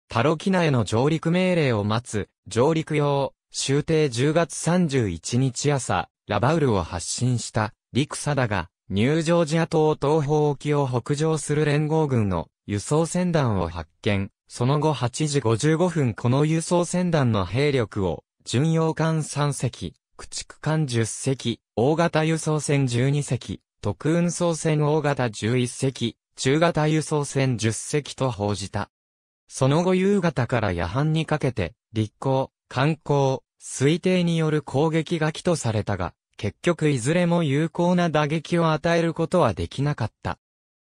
[SPEAKER 1] タロキナへの上陸命令を待つ、上陸用、終定10月31日朝、ラバウルを発進した、陸佐だが、ニュージョージア島東方沖を北上する連合軍の輸送船団を発見。その後8時55分この輸送船団の兵力を、巡洋艦3隻、駆逐艦10隻、大型輸送船12隻、特運送船大型11隻、中型輸送船10隻と報じた。その後夕方から夜半にかけて、立候、観光、推定による攻撃が起とされたが、結局いずれも有効な打撃を与えることはできなかった。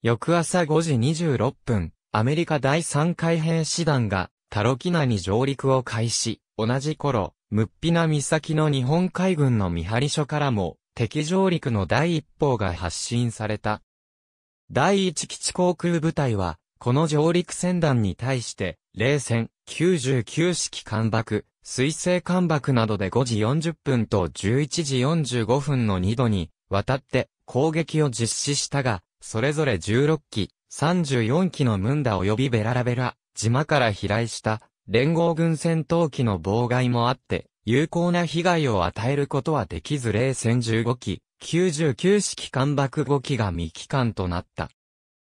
[SPEAKER 1] 翌朝5時26分、アメリカ第3海兵師団がタロキナに上陸を開始、同じ頃、ムッピナ岬の日本海軍の見張り所からも、敵上陸の第一報が発信された。第一基地航空部隊は、この上陸船団に対して、冷戦、99式艦爆、水星艦爆などで5時40分と11時45分の2度に、渡って攻撃を実施したが、それぞれ16機、34機のムンダ及びベララベラ、島から飛来した連合軍戦闘機の妨害もあって、有効な被害を与えることはできず冷戦15機、99式艦爆5機が未帰還となった。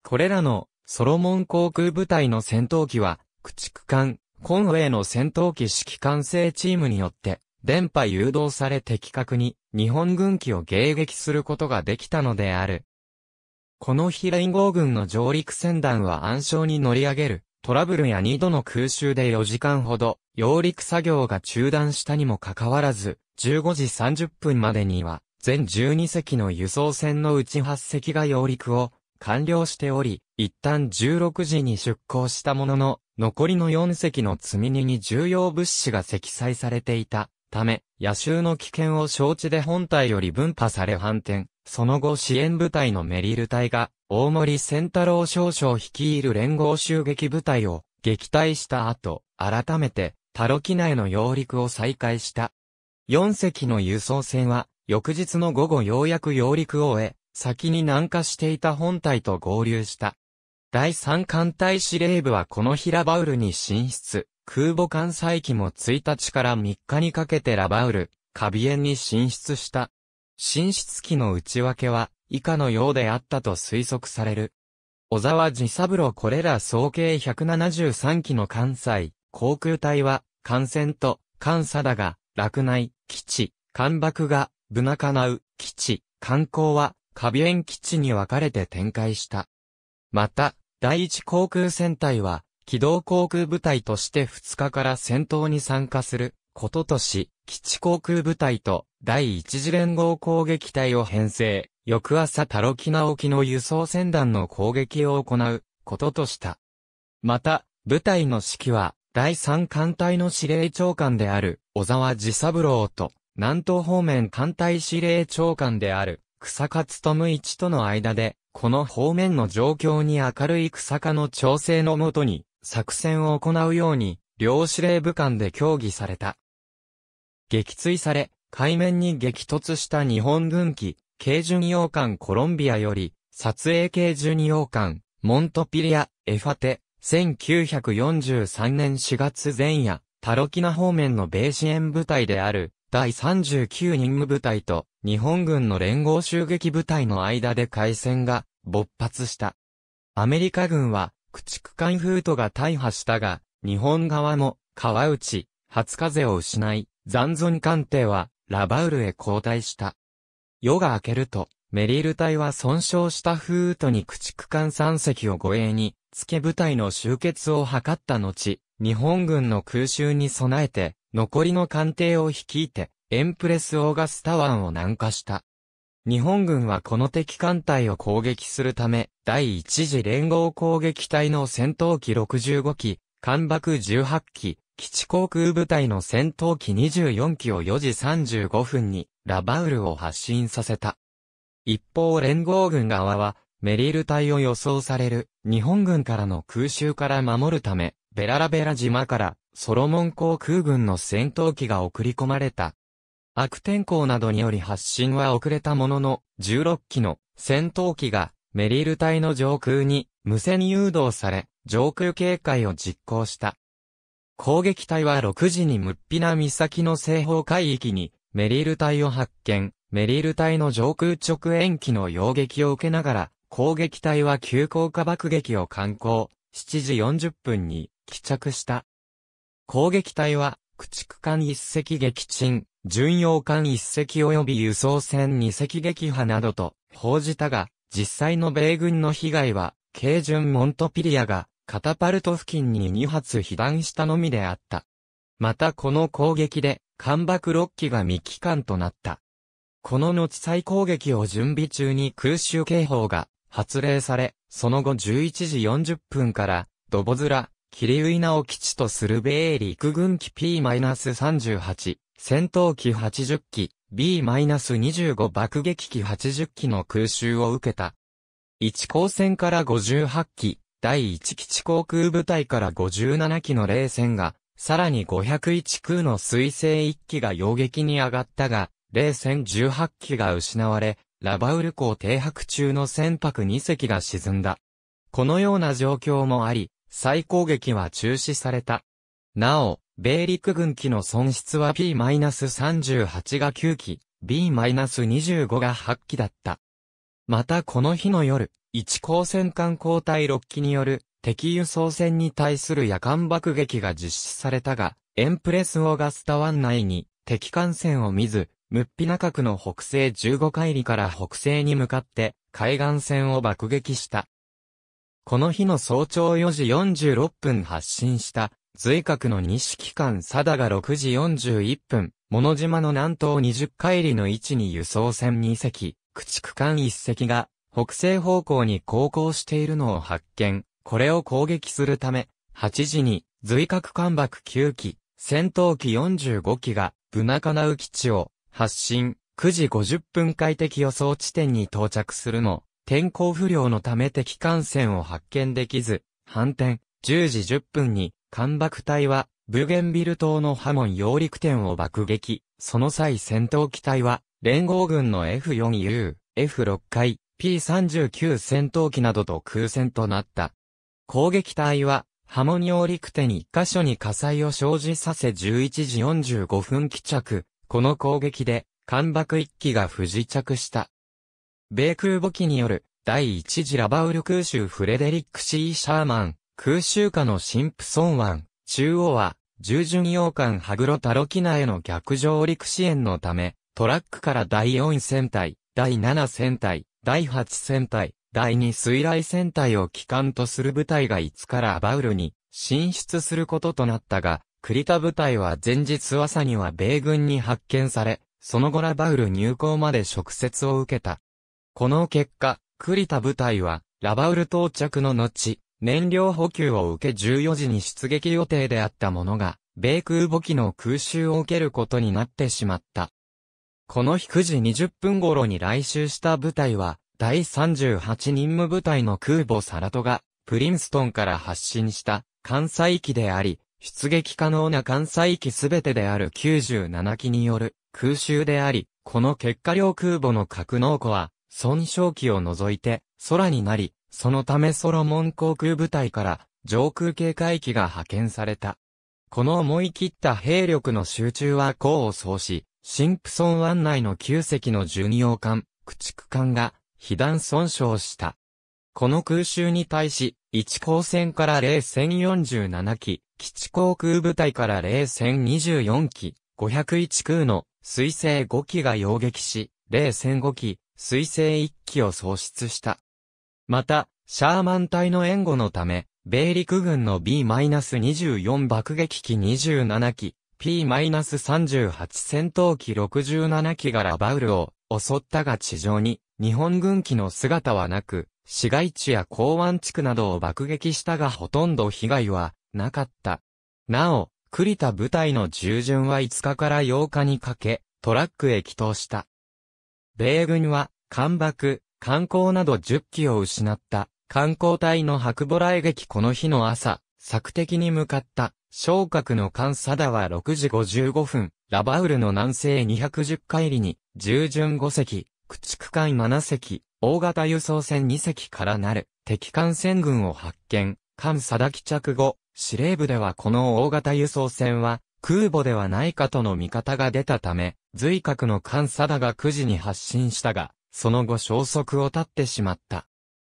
[SPEAKER 1] これらのソロモン航空部隊の戦闘機は、駆逐艦、コンウェイの戦闘機指揮官制チームによって、電波誘導され的確に日本軍機を迎撃することができたのである。この日連合軍の上陸船団は暗礁に乗り上げるトラブルや2度の空襲で4時間ほど揚陸作業が中断したにもかかわらず15時30分までには全12隻の輸送船のうち8隻が揚陸を完了しており、一旦16時に出港したものの、残りの4隻の積み荷に重要物資が積載されていたため、野襲の危険を承知で本体より分派され反転、その後支援部隊のメリル隊が、大森仙太郎少将率いる連合襲撃部隊を撃退した後、改めて、タロキナへの揚陸を再開した。4隻の輸送船は、翌日の午後ようやく揚陸を終え、先に南下していた本隊と合流した。第3艦隊司令部はこの日ラバウルに進出。空母艦載機も1日から3日にかけてラバウル、カビエンに進出した。進出機の内訳は以下のようであったと推測される。小沢寺三郎これら総計173機の艦載、航空隊は、艦船と、艦佐だが、落内、基地、艦爆が、ブナカナウ、基地、艦港は、カビエン基地に分かれて展開した。また、第一航空戦隊は、機動航空部隊として2日から戦闘に参加する、こととし、基地航空部隊と第一次連合攻撃隊を編成、翌朝タロキナ沖の輸送船団の攻撃を行う、こととした。また、部隊の指揮は、第三艦隊の司令長官である、小沢治三郎と、南東方面艦隊司令長官である、草加務一との間で、この方面の状況に明るい草加の調整のもとに、作戦を行うように、両司令部間で協議された。撃墜され、海面に激突した日本軍機、軽巡洋艦コロンビアより、撮影軽巡洋艦、モントピリア、エファテ、1943年4月前夜、タロキナ方面の米支援部隊である、第39任務部隊と日本軍の連合襲撃部隊の間で海戦が勃発した。アメリカ軍は駆逐艦フートが大破したが、日本側も川内、初風を失い、残存艦艇はラバウルへ交代した。夜が明けると、メリル隊は損傷したフートに駆逐艦3隻を護衛に、付け部隊の集結を図った後、日本軍の空襲に備えて、残りの艦艇を率いて、エンプレスオーガスタ湾を南下した。日本軍はこの敵艦隊を攻撃するため、第一次連合攻撃隊の戦闘機65機、艦爆18機、基地航空部隊の戦闘機24機を4時35分にラバウルを発進させた。一方連合軍側は、メリル隊を予想される日本軍からの空襲から守るため、ベララベラ島からソロモン航空軍の戦闘機が送り込まれた。悪天候などにより発進は遅れたものの、16機の戦闘機がメリル隊の上空に無線誘導され、上空警戒を実行した。攻撃隊は6時にムッピナ岬の西方海域にメリル隊を発見、メリル隊の上空直延期の溶撃を受けながら、攻撃隊は急降下爆撃を観光、7時40分に帰着した。攻撃隊は、駆逐艦一隻撃沈、巡洋艦一隻及び輸送船二隻撃破などと報じたが、実際の米軍の被害は、軽巡モントピリアが、カタパルト付近に2発被弾したのみであった。またこの攻撃で、艦爆6機が未帰還となった。この後再攻撃を準備中に空襲警報が発令され、その後11時40分から、ドボズラ、キリウイナを基地とする米陸軍機 P-38、戦闘機80機、B-25 爆撃機80機の空襲を受けた。1航戦から58機、第1基地航空部隊から57機の冷戦が、さらに501空の水星1機が揚撃に上がったが、冷戦18機が失われ、ラバウル港停泊中の船舶2隻が沈んだ。このような状況もあり、再攻撃は中止された。なお、米陸軍機の損失は P-38 が9機、B-25 が8機だった。またこの日の夜、1航戦艦交代6機による敵輸送船に対する夜間爆撃が実施されたが、エンプレスオーガスタ湾内に敵艦船を見ず、ムッピナ角の北西15海里から北西に向かって海岸線を爆撃した。この日の早朝4時46分発進した随角の西機関定が6時41分、物島の南東20海里の位置に輸送船2隻、駆逐艦1隻が北西方向に航行しているのを発見。これを攻撃するため、8時に随角艦爆9機、戦闘機45機が、ブナカナウ基地を発進、9時50分快適予想地点に到着するも、天候不良のため敵艦船を発見できず、反転、10時10分に、艦爆隊は、ブゲンビル島のハモン揚陸店を爆撃、その際戦闘機隊は、連合軍の F4U、F6 回、P39 戦闘機などと空戦となった。攻撃隊は、ハモ揚陸点に1箇所に火災を生じさせ11時45分帰着、この攻撃で、艦爆一機が不時着した。米空母機による、第一次ラバウル空襲フレデリック・シー・シャーマン、空襲下のシンプソン湾、中央は、従順洋艦ハグロ・タロキナへの逆上陸支援のため、トラックから第4戦隊、第7戦隊、第8戦隊、第2水雷戦隊を機関とする部隊が5つからバウルに進出することとなったが、クリタ部隊は前日朝には米軍に発見され、その後ラバウル入港まで直接を受けた。この結果、クリタ部隊は、ラバウル到着の後、燃料補給を受け14時に出撃予定であったものが、米空母機の空襲を受けることになってしまった。この日9時20分頃に来襲した部隊は、第38任務部隊の空母サラトが、プリンストンから発進した、関西機であり、出撃可能な艦載機すべてである97機による空襲であり、この結果量空母の格納庫は、損傷機を除いて空になり、そのためソロモン航空部隊から上空警戒機が派遣された。この思い切った兵力の集中は功を奏し、シンプソン湾内の9隻の巡洋艦、駆逐艦が被弾損傷した。この空襲に対し、1高戦から零戦47機、基地航空部隊から零戦24機、501空の水星5機が揚撃し、零戦5機、水星1機を喪失した。また、シャーマン隊の援護のため、米陸軍の B-24 爆撃機27機、P-38 戦闘機67機がラバウルを襲ったが地上に日本軍機の姿はなく、市街地や港湾地区などを爆撃したがほとんど被害はなかった。なお、栗田部隊の従順は5日から8日にかけ、トラックへ帰投した。米軍は、干爆、観光など10機を失った、観光隊の白母来劇この日の朝、作敵に向かった、昇格の艦ダは6時55分、ラバウルの南西210海里に、従順5隻、駆逐艦7隻、大型輸送船2隻からなる敵艦船群を発見、艦定帰着後、司令部ではこの大型輸送船は空母ではないかとの見方が出たため、随格の艦定が9時に発進したが、その後消息を絶ってしまった。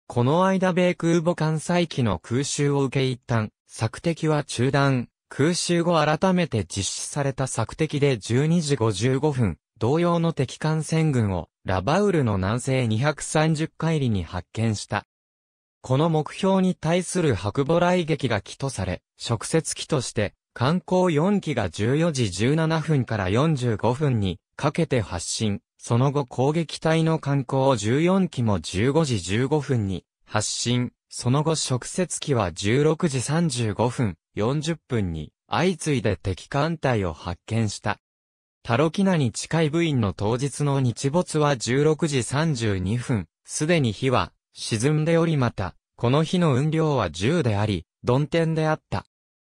[SPEAKER 1] この間米空母艦載機の空襲を受け一旦、索敵は中断、空襲後改めて実施された索敵で12時55分、同様の敵艦船群をラバウルの南西230海里に発見した。この目標に対する白母来撃が起とされ、直接機として、観光4機が14時17分から45分にかけて発進、その後攻撃隊の観光14機も15時15分に発進、その後直接機は16時35分、40分に相次いで敵艦隊を発見した。タロキナに近い部員の当日の日没は16時32分、すでに日は沈んでおりまた、この日の運量は10であり、鈍天であった。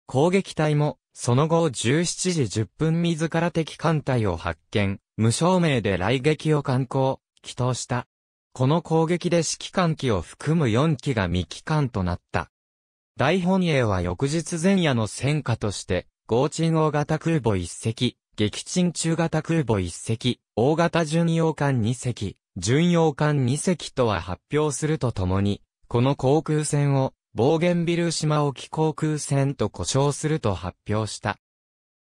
[SPEAKER 1] 攻撃隊も、その後17時10分自ら敵艦隊を発見、無証明で雷撃を敢行、祈祷した。この攻撃で指揮官機を含む4機が未機関となった。大本営は翌日前夜の戦果として、合鎮大型空母1隻、撃沈中型空母1隻、大型巡洋艦2隻、巡洋艦2隻とは発表するとともに、この航空船を、ボーゲンビル島沖航空船と呼称すると発表した。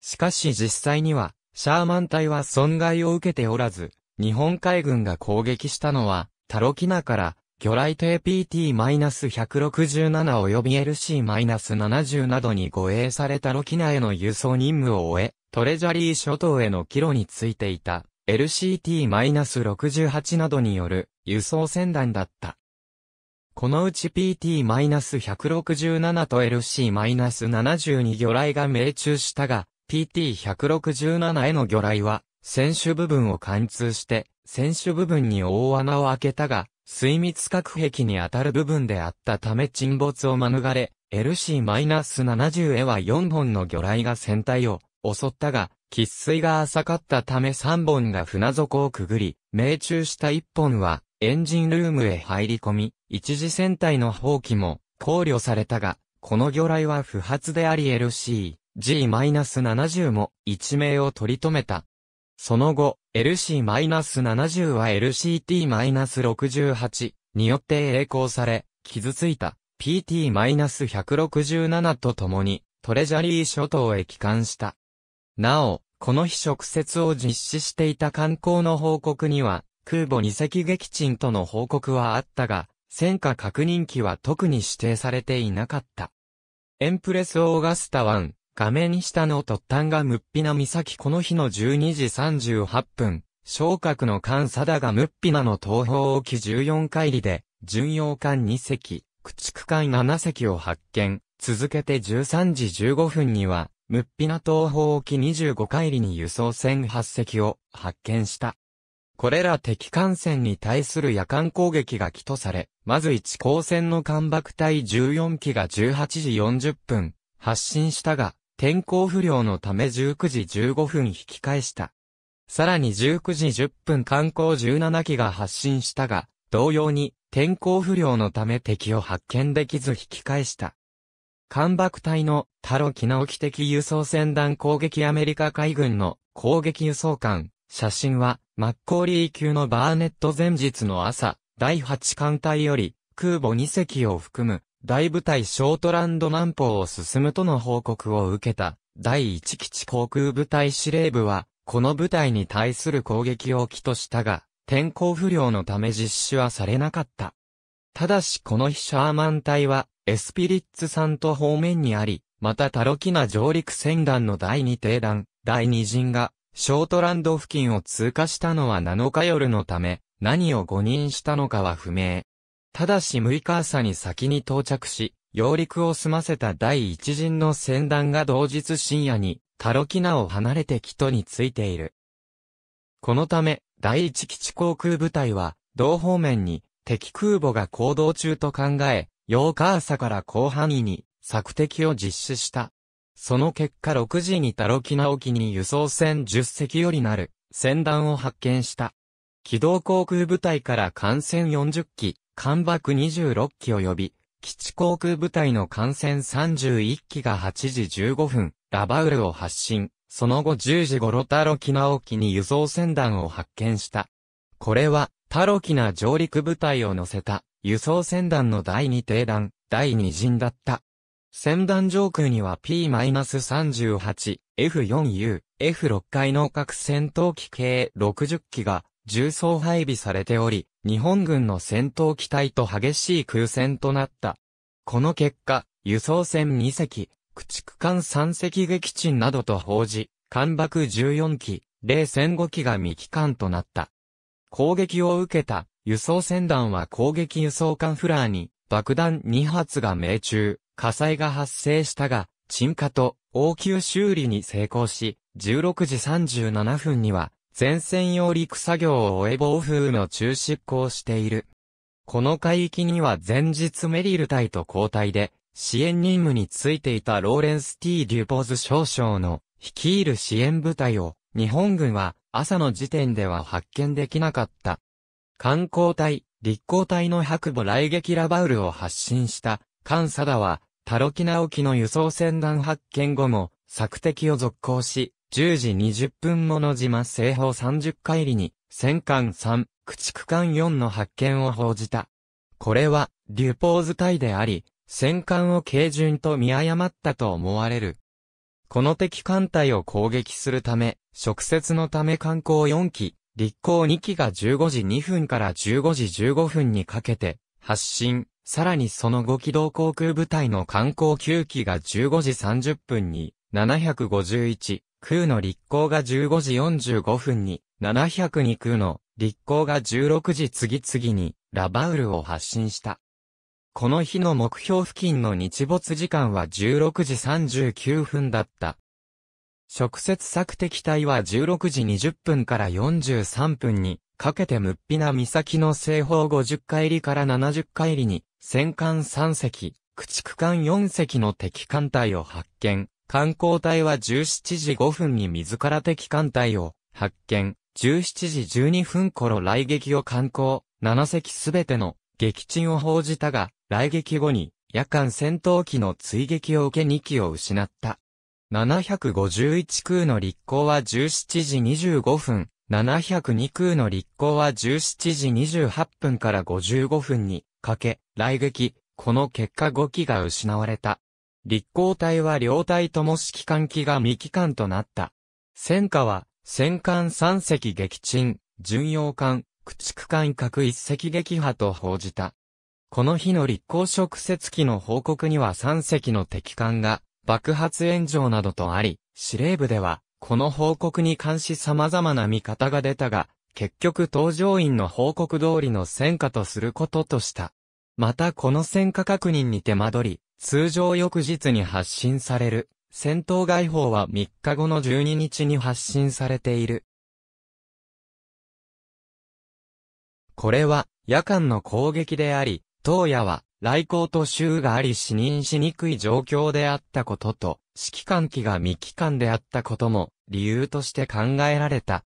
[SPEAKER 1] しかし実際には、シャーマン隊は損害を受けておらず、日本海軍が攻撃したのは、タロキナから魚雷艇 PT-167 及び LC-70 などに護衛されたロキナへの輸送任務を終え、トレジャリー諸島への帰路についていた LCT-68 などによる輸送船団だった。このうち PT-167 と LC-72 魚雷が命中したが、PT-167 への魚雷は、船首部分を貫通して、船首部分に大穴を開けたが、水密隔壁に当たる部分であったため沈没を免れ、LC-70A は4本の魚雷が船体を襲ったが、喫水が浅かったため3本が船底をくぐり、命中した1本はエンジンルームへ入り込み、一時船体の放棄も考慮されたが、この魚雷は不発であり LC、G-70 も一命を取り留めた。その後、LC-70 は LCT-68 によって栄光され、傷ついた PT-167 と共に、トレジャリー諸島へ帰還した。なお、この日直接を実施していた観光の報告には、空母2隻撃沈との報告はあったが、戦火確認機は特に指定されていなかった。エンプレス・オーガスタ1、画面下の突端がムッピナ岬この日の12時38分、昇格の艦ダがムッピナの東方沖14海里で、巡洋艦2隻、駆逐艦7隻を発見、続けて13時15分には、ムッピナ東方沖25海里に輸送船8隻を発見した。これら敵艦船に対する夜間攻撃が起とされ、まず1航船の艦爆隊14機が18時40分、発進したが、天候不良のため19時15分引き返した。さらに19時10分観光17機が発進したが、同様に天候不良のため敵を発見できず引き返した。艦爆隊のタロキオキ的輸送船団攻撃アメリカ海軍の攻撃輸送艦、写真はマッコーリー級のバーネット前日の朝、第8艦隊より空母2隻を含む大部隊ショートランド南方を進むとの報告を受けた、第1基地航空部隊司令部は、この部隊に対する攻撃を起としたが、天候不良のため実施はされなかった。ただしこの日シャーマン隊は、エスピリッツさんと方面にあり、またタロキナ上陸船団の第2艇団、第2陣が、ショートランド付近を通過したのは7日夜のため、何を誤認したのかは不明。ただし6日朝に先に到着し、揚陸を済ませた第一陣の船団が同日深夜に、タロキナを離れてキトに着いている。このため、第一基地航空部隊は、同方面に敵空母が行動中と考え、8日朝から広範囲に索敵を実施した。その結果6時にタロキナ沖に輸送船10隻よりなる船団を発見した。機動航空部隊から艦船40機、艦爆26機及び、基地航空部隊の艦船31機が8時15分、ラバウルを発進、その後10時頃タロキナ沖に輸送船団を発見した。これは、タロキナ上陸部隊を乗せた、輸送船団の第2艇団、第2陣だった。船団上空には P-38、F4U、F6 階の各戦闘機計60機が重装配備されており、日本軍の戦闘機体と激しい空戦となった。この結果、輸送船2隻、駆逐艦3隻撃沈などと報じ、艦爆14機、0戦5機が未機関となった。攻撃を受けた輸送船団は攻撃輸送艦フラーに爆弾2発が命中、火災が発生したが、沈下と応急修理に成功し、16時37分には前線用陸作業を終え暴風の中執行している。この海域には前日メリル隊と交代で、支援任務についていたローレンス・ティ・デュポーズ少将の率いる支援部隊を日本軍は朝の時点では発見できなかった。観光隊、立航隊の白母雷撃ラバウルを発信したサダは、タロキナ沖の輸送船団発見後も、索敵を続行し、10時20分もの島西方30海里に、戦艦3、駆逐艦4の発見を報じた。これは、リュポーズ隊であり、戦艦を軽巡と見誤ったと思われる。この敵艦隊を攻撃するため、直接のため艦光4機、立港2機が15時2分から15時15分にかけて、発進、さらにその後機動航空部隊の艦光9機が15時30分に、751空の立候が15時45分に、702空の立候が16時次々にラバウルを発信した。この日の目標付近の日没時間は16時39分だった。直接索敵隊は16時20分から43分にかけてムッピナ岬の西方50海里から70海里に戦艦3隻、駆逐艦4隻の敵艦隊を発見、観光隊は17時5分に自ら敵艦隊を発見、17時12分頃来撃を観光、7隻すべての撃沈を報じたが、来撃後に夜間戦闘機の追撃を受け2機を失った。751空の立航は17時25分、702空の立航は17時28分から55分にかけ、来撃、この結果5機が失われた。立候体は両体とも指揮官機が未機関となった。戦火は、戦艦三隻撃沈、巡洋艦、駆逐艦各一隻撃破と報じた。この日の立候直接機の報告には三隻の敵艦が、爆発炎上などとあり、司令部では、この報告に関し様々な見方が出たが、結局搭乗員の報告通りの戦火とすることとした。またこの戦火確認に手間取り、通常翌日に発信される。戦闘外報は3日後の12日に発信されている。これは夜間の攻撃であり、当夜は来航と州があり死認しにくい状況であったことと、指揮官機が未期間であったことも理由として考えられた。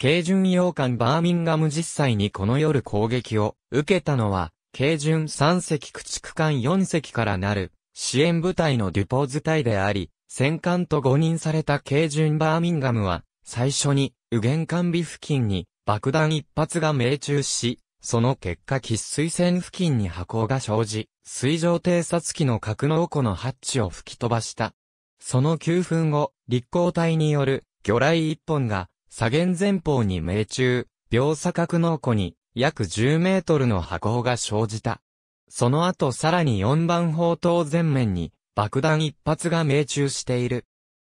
[SPEAKER 1] 軽巡洋艦バーミンガム実際にこの夜攻撃を受けたのは軽巡3隻駆逐艦4隻からなる、支援部隊のデュポーズ隊であり、戦艦と誤認された軽巡バーミンガムは、最初に、右舷艦備付近に爆弾一発が命中し、その結果喫水線付近に波行が生じ、水上偵察機の格納庫のハッチを吹き飛ばした。その9分後、立光隊による魚雷1本が左舷前方に命中、秒差格納庫に約10メートルの破口が生じた。その後さらに4番砲塔前面に爆弾一発が命中している。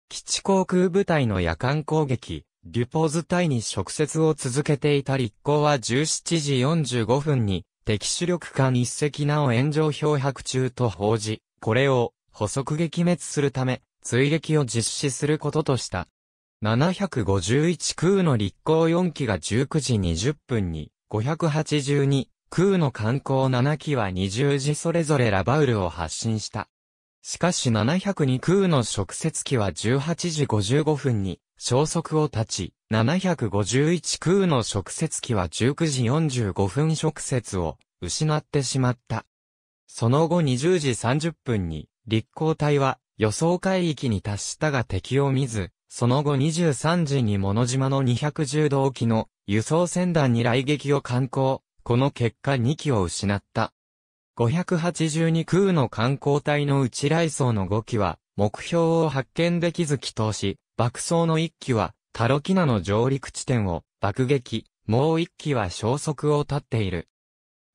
[SPEAKER 1] 基地航空部隊の夜間攻撃、デュポーズ隊に直接を続けていた立候は17時45分に敵主力艦一隻なお炎上漂白中と報じ、これを補足撃滅するため追撃を実施することとした。751空の立候4機が19時20分に582、空の観光7機は20時それぞれラバウルを発進した。しかし702空の直接機は18時55分に消息を絶ち、751空の直接機は19時45分直接を失ってしまった。その後20時30分に立航体は予想海域に達したが敵を見ず、その後23時に物島の210度沖の輸送船団に来撃を観光、この結果2機を失った。582空の観光隊のうち来層の5機は、目標を発見できず祈祷し、爆走の1機は、タロキナの上陸地点を爆撃、もう1機は消息を絶っている。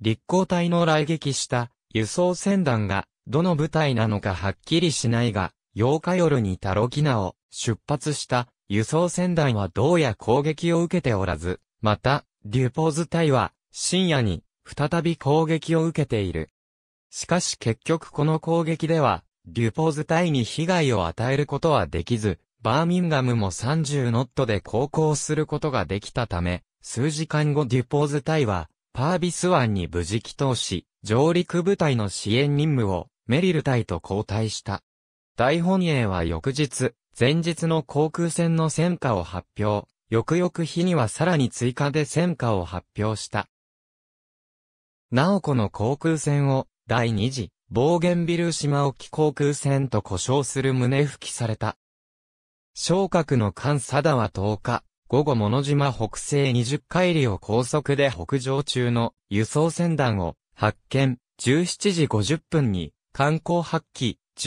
[SPEAKER 1] 立航隊の来撃した輸送船団が、どの部隊なのかはっきりしないが、8日夜にタロキナを出発した輸送船団はどうや攻撃を受けておらず、また、デュポーズ隊は深夜に再び攻撃を受けている。しかし結局この攻撃では、デュポーズ隊に被害を与えることはできず、バーミンガムも30ノットで航行することができたため、数時間後デュポーズ隊は、パービス湾に無事帰投し、上陸部隊の支援任務をメリル隊と交代した。大本営は翌日、前日の航空戦の戦果を発表、翌々日にはさらに追加で戦果を発表した。なおこの航空戦を、第二次、暴言ビル島沖航空戦と呼称する旨吹きされた。昇格の艦貞は10日、午後物島北西20海里を高速で北上中の輸送船団を発見、17時50分に、観光発揮、18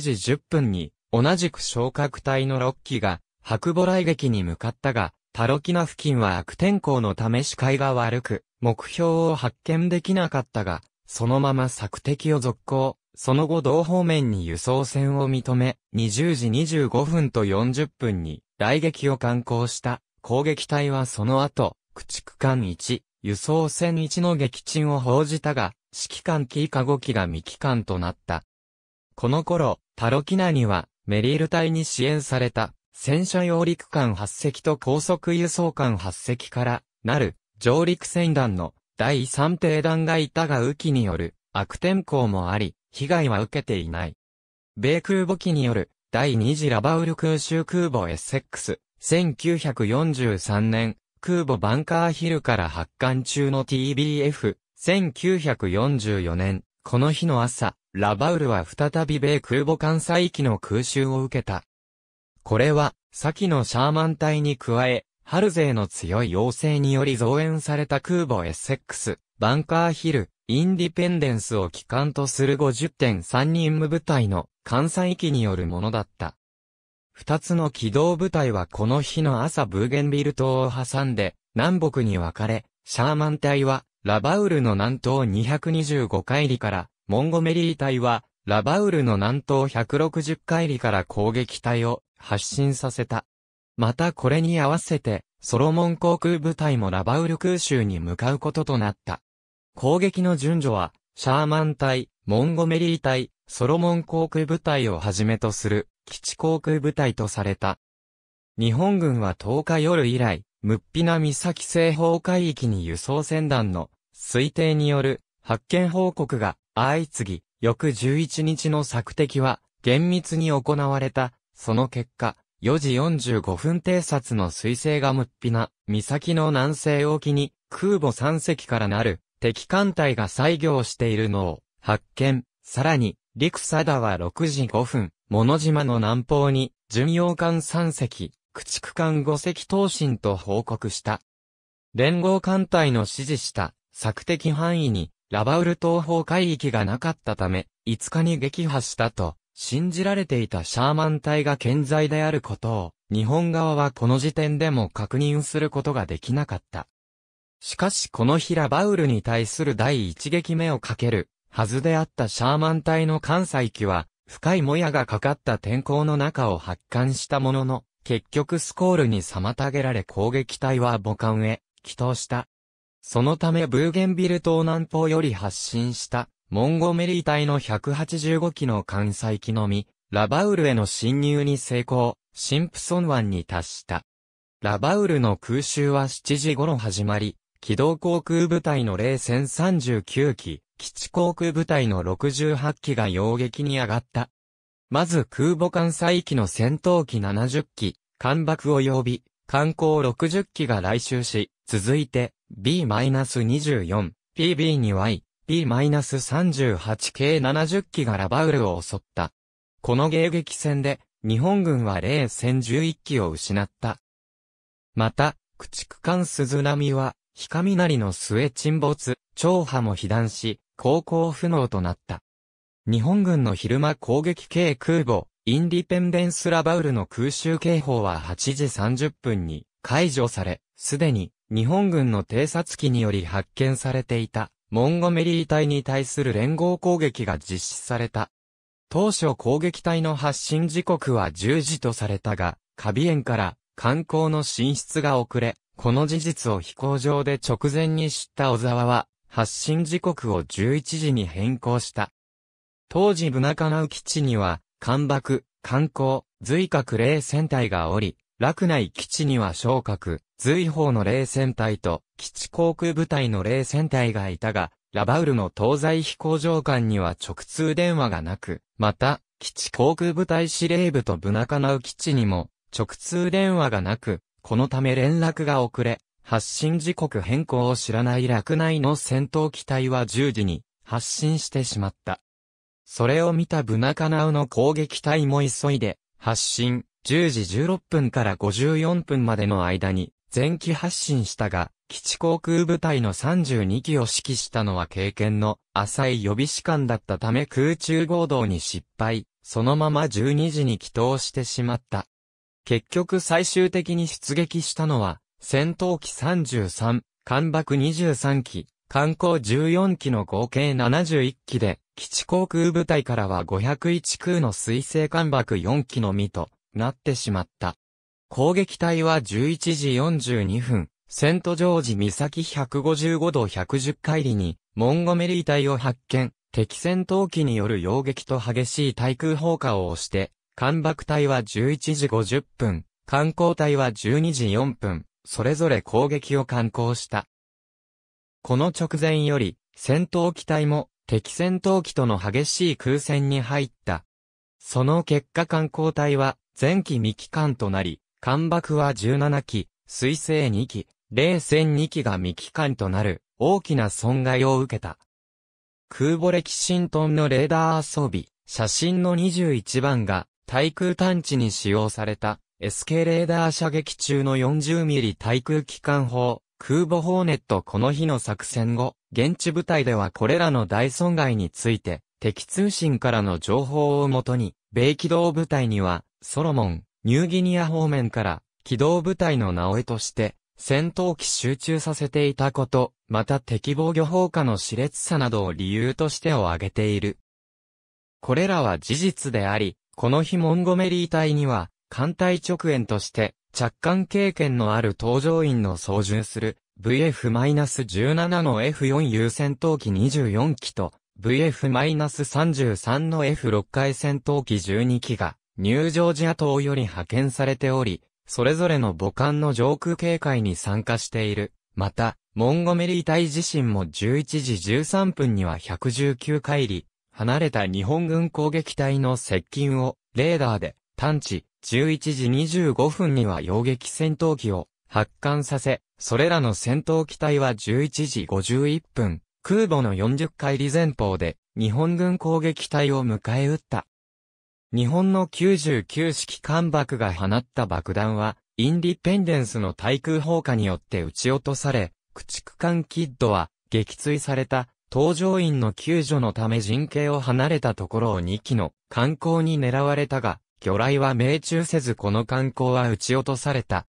[SPEAKER 1] 時10分に、同じく昇格隊の6機が、白母来劇に向かったが、タロキナ付近は悪天候のため視界が悪く、目標を発見できなかったが、そのまま索敵を続行。その後同方面に輸送船を認め、20時25分と40分に、来撃を観光した。攻撃隊はその後、駆逐艦1、輸送船1の撃沈を報じたが、指揮官機ーカゴ機が未機関となった。この頃、タロキナには、メリール隊に支援された、戦車揚陸艦8隻と高速輸送艦8隻からなる上陸船団の第3艇団がいたが雨季による悪天候もあり、被害は受けていない。米空母機による第2次ラバウル空襲空母 SX、1943年、空母バンカーヒルから発艦中の TBF、1944年、この日の朝、ラバウルは再び米空母艦載機の空襲を受けた。これは、先のシャーマン隊に加え、ハルゼーの強い要請により増援された空母 SX、バンカーヒル、インディペンデンスを機関とする50.3人無部隊の艦載機によるものだった。二つの機動部隊はこの日の朝ブーゲンビル島を挟んで南北に分かれ、シャーマン隊はラバウルの南東225海里から、モンゴメリー隊は、ラバウルの南東160海里から攻撃隊を発進させた。またこれに合わせて、ソロモン航空部隊もラバウル空襲に向かうこととなった。攻撃の順序は、シャーマン隊、モンゴメリー隊、ソロモン航空部隊をはじめとする、基地航空部隊とされた。日本軍は10日夜以来、ムッピナ岬西方海域に輸送船団の推定による発見報告が相次ぎ、翌11日の索敵は厳密に行われた。その結果、4時45分偵察の彗星がムッピナ岬の南西沖に空母3隻からなる敵艦隊が採業しているのを発見。さらに、陸佐田は6時5分、物島の南方に巡洋艦3隻、駆逐艦五隻等身と報告した。連合艦隊の指示した索敵範囲にラバウル東方海域がなかったため、5日に撃破したと信じられていたシャーマン隊が健在であることを、日本側はこの時点でも確認することができなかった。しかしこの日ラバウルに対する第一撃目をかけるはずであったシャーマン隊の関西機は、深いもやがかかった天候の中を発艦したものの、結局スコールに妨げられ攻撃隊は母艦へ帰投した。そのためブーゲンビル島南方より発進したモンゴメリー隊の185機の艦載機のみ、ラバウルへの侵入に成功、シンプソン湾に達した。ラバウルの空襲は7時頃始まり、機動航空部隊の零戦39機、基地航空部隊の68機が洋撃に上がった。まず空母艦載機の戦闘機70機、艦爆及び、艦砲60機が来襲し、続いて、B-24、PB2Y、B-38 k 70機がラバウルを襲った。この迎撃戦で、日本軍は零戦11機を失った。また、駆逐艦鈴波は、な雷の末沈没、長波も被弾し、航行不能となった。日本軍の昼間攻撃系空母、インディペンデンスラバウルの空襲警報は8時30分に解除され、すでに日本軍の偵察機により発見されていたモンゴメリー隊に対する連合攻撃が実施された。当初攻撃隊の発進時刻は10時とされたが、カビ園から観光の進出が遅れ、この事実を飛行場で直前に知った小沢は、発進時刻を11時に変更した。当時ブナカナウ基地には、干爆、観光、随角霊戦隊がおり、落内基地には昇格、随砲の霊戦隊と、基地航空部隊の霊戦隊がいたが、ラバウルの東西飛行場間には直通電話がなく、また、基地航空部隊司令部とブナカナウ基地にも、直通電話がなく、このため連絡が遅れ、発信時刻変更を知らない落内の戦闘機体は10時に発進してしまった。それを見たブナカナウの攻撃隊も急いで、発進、10時16分から54分までの間に、前期発進したが、基地航空部隊の32機を指揮したのは経験の浅い予備士官だったため空中合同に失敗、そのまま12時に帰投してしまった。結局最終的に出撃したのは、戦闘機33、艦爆23機、艦砲14機の合計71機で、基地航空部隊からは501空の水星艦爆4機のみとなってしまった。攻撃隊は11時42分、セントジョージ岬155度110海里に、モンゴメリー隊を発見、敵戦闘機による溶撃と激しい対空砲火を押して、艦爆隊は11時50分、艦光隊は12時4分、それぞれ攻撃を艦行した。この直前より、戦闘機隊も敵戦闘機との激しい空戦に入った。その結果艦光隊は前期未期関となり、艦爆は17機、水星2機、冷戦2機が未期関となる大きな損害を受けた。空母歴新トンのレーダー装備、写真の21番が対空探知に使用された SK レーダー射撃中の4 0ミリ対空機関砲、空母ホーネットこの日の作戦後、現地部隊ではこれらの大損害について、敵通信からの情報をもとに、米機動部隊には、ソロモン、ニューギニア方面から、機動部隊の名前として、戦闘機集中させていたこと、また敵防御砲火の熾烈さなどを理由としてを挙げている。これらは事実であり、この日モンゴメリー隊には、艦隊直縁として、着艦経験のある搭乗員の操縦する、VF-17 の F4 優戦闘機24機と VF-33 の F6 回戦闘機12機がニュージョージア島より派遣されており、それぞれの母艦の上空警戒に参加している。また、モンゴメリー隊自身も11時13分には119回り、離れた日本軍攻撃隊の接近をレーダーで探知、11時25分には洋撃戦闘機を発艦させ、それらの戦闘機体は11時51分、空母の40回里前方で日本軍攻撃隊を迎え撃った。日本の99式艦爆が放った爆弾は、インディペンデンスの対空砲火によって撃ち落とされ、駆逐艦キッドは撃墜された搭乗員の救助のため陣形を離れたところを2機の艦光に狙われたが、魚雷は命中せずこの艦光は撃ち落とされた。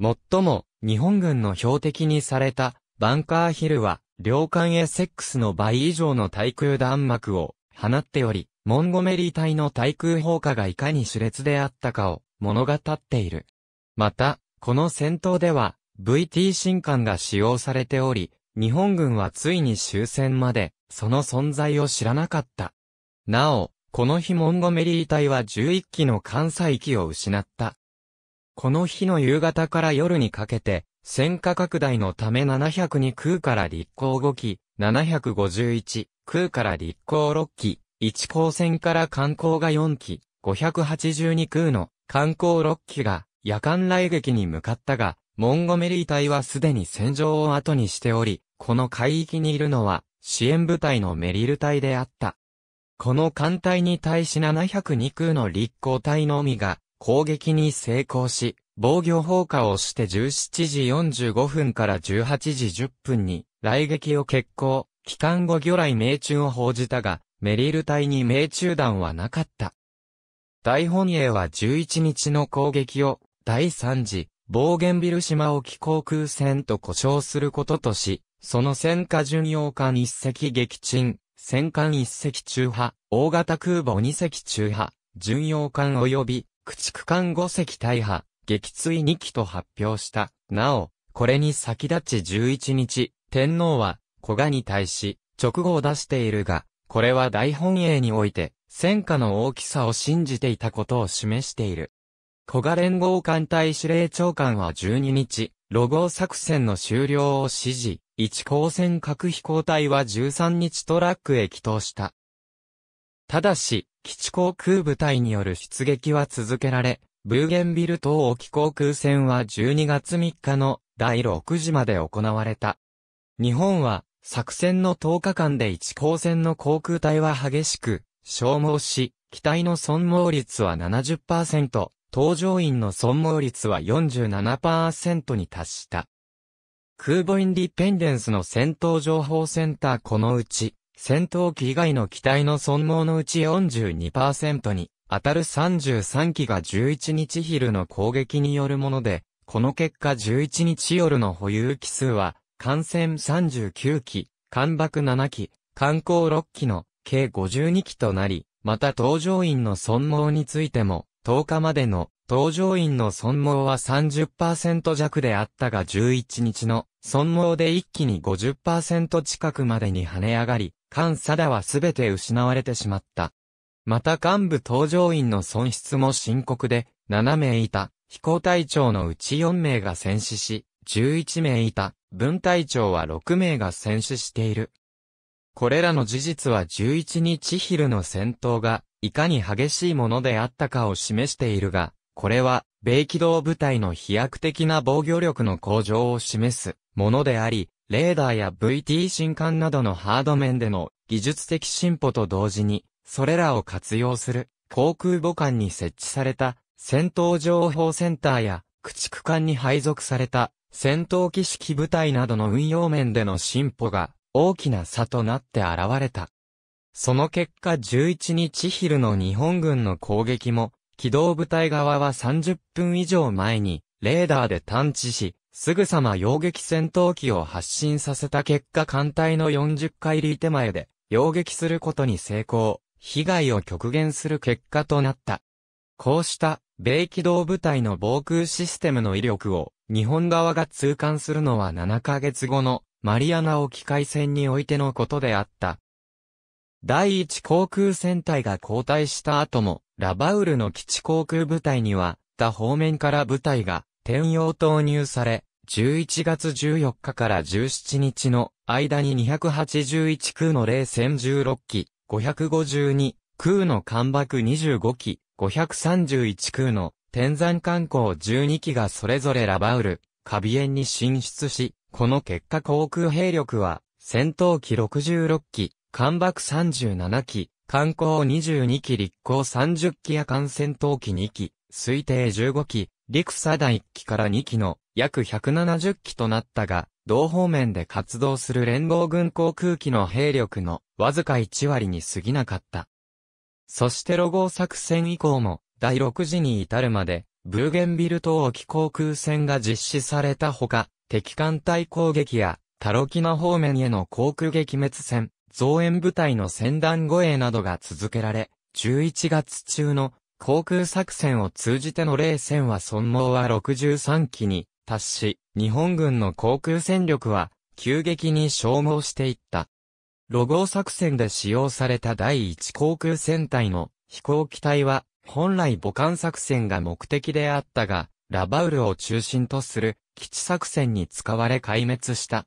[SPEAKER 1] もっとも、日本軍の標的にされた、バンカーヒルは、両艦クスの倍以上の対空弾幕を放っており、モンゴメリー隊の対空砲火がいかに熾烈であったかを物語っている。また、この戦闘では、VT 新艦が使用されており、日本軍はついに終戦まで、その存在を知らなかった。なお、この日モンゴメリー隊は11機の艦載機を失った。この日の夕方から夜にかけて、戦火拡大のため700に空から立候5機、751、空から立候6機、1航線から観光が4機、582空の観光6機が夜間来撃に向かったが、モンゴメリー隊はすでに戦場を後にしており、この海域にいるのは支援部隊のメリル隊であった。この艦隊に対し702空の立候隊のみが攻撃に成功し、防御放火をして17時45分から18時10分に、雷撃を決行、帰還後魚雷命中を報じたが、メリル隊に命中弾はなかった。大本営は11日の攻撃を、第3次、暴言ビル島沖航空戦と呼称することとし、その戦火巡洋艦1隻撃沈、戦艦1隻中破、大型空母2隻中破、巡洋艦及び駆逐艦5隻大破、撃墜2機と発表した。なお、これに先立ち11日、天皇は、古賀に対し、直後を出しているが、これは大本営において、戦果の大きさを信じていたことを示している。古賀連合艦隊司令長官は12日、ロゴ作戦の終了を指示、一航戦核飛行隊は13日トラックへ帰投した。ただし、基地航空部隊による出撃は続けられ、ブーゲンビル島沖航空戦は12月3日の第6時まで行われた。日本は作戦の10日間で一航戦の航空隊は激しく消耗し、機体の損耗率は70%、搭乗員の損耗率は47%に達した。空母インディペンデンスの戦闘情報センターこのうち、戦闘機以外の機体の損耗のうち42%に当たる33機が11日昼の攻撃によるもので、この結果11日夜の保有機数は、艦船39機、艦爆7機、艦航6機の計52機となり、また搭乗員の損耗についても、10日までの搭乗員の損耗は30%弱であったが11日の損耗で一気に50%近くまでに跳ね上がり、菅貞はすべて失われてしまった。また幹部搭乗員の損失も深刻で、7名いた飛行隊長のうち4名が戦死し、11名いた分隊長は6名が戦死している。これらの事実は11日昼の戦闘がいかに激しいものであったかを示しているが、これは米機動部隊の飛躍的な防御力の向上を示すものであり、レーダーや VT 新艦などのハード面での技術的進歩と同時に、それらを活用する航空母艦に設置された戦闘情報センターや駆逐艦に配属された戦闘機式部隊などの運用面での進歩が大きな差となって現れた。その結果11日昼の日本軍の攻撃も機動部隊側は30分以上前に、レーダーで探知し、すぐさま洋撃戦闘機を発進させた結果艦隊の40リー手前で、洋撃することに成功、被害を極限する結果となった。こうした、米機動部隊の防空システムの威力を、日本側が痛感するのは7ヶ月後の、マリアナ沖海戦においてのことであった。第一航空戦隊が交代した後も、ラバウルの基地航空部隊には、他方面から部隊が、転用投入され、11月14日から17日の間に281空の冷戦16機、552空の艦爆25機、531空の天山観光12機がそれぞれラバウル、カビエンに進出し、この結果航空兵力は戦闘機66機、艦爆37機、艦港22機立航30機や艦戦闘機2機、推定15機、陸佐第1機から2機の約170機となったが、同方面で活動する連合軍航空機の兵力のわずか1割に過ぎなかった。そしてロゴ作戦以降も、第6次に至るまで、ブーゲンビル島沖航空戦が実施されたほか、敵艦隊攻撃や、タロキナ方面への航空撃滅戦、増援部隊の戦団護衛などが続けられ、11月中の航空作戦を通じての冷戦は損耗は63機に達し、日本軍の航空戦力は急激に消耗していった。ロゴ作戦で使用された第1航空戦隊の飛行機体は本来母艦作戦が目的であったが、ラバウルを中心とする基地作戦に使われ壊滅した。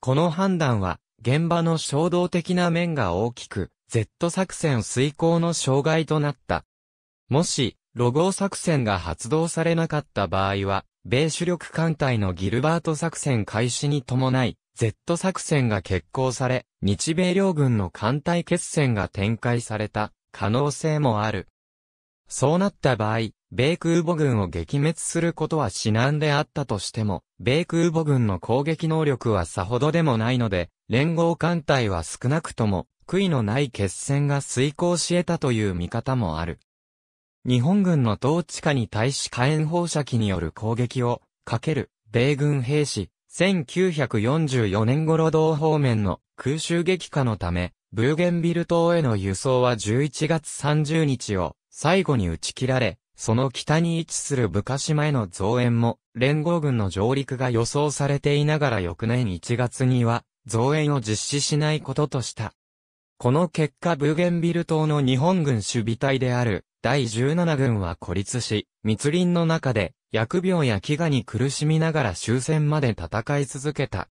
[SPEAKER 1] この判断は現場の衝動的な面が大きく、Z 作戦遂行の障害となった。もし、ロゴー作戦が発動されなかった場合は、米主力艦隊のギルバート作戦開始に伴い、Z 作戦が決行され、日米両軍の艦隊決戦が展開された可能性もある。そうなった場合、米空母軍を撃滅することは至難であったとしても、米空母軍の攻撃能力はさほどでもないので、連合艦隊は少なくとも、悔いのない決戦が遂行し得たという見方もある。日本軍の統治下に対し火炎放射器による攻撃を、かける、米軍兵士、1944年頃同方面の空襲撃破のため、ブーゲンビル島への輸送は11月30日を最後に打ち切られ、その北に位置する武鹿島への増援も、連合軍の上陸が予想されていながら翌年1月には、増援を実施しないこととした。この結果ブーゲンビル島の日本軍守備隊である第17軍は孤立し、密林の中で薬病や飢餓に苦しみながら終戦まで戦い続けた。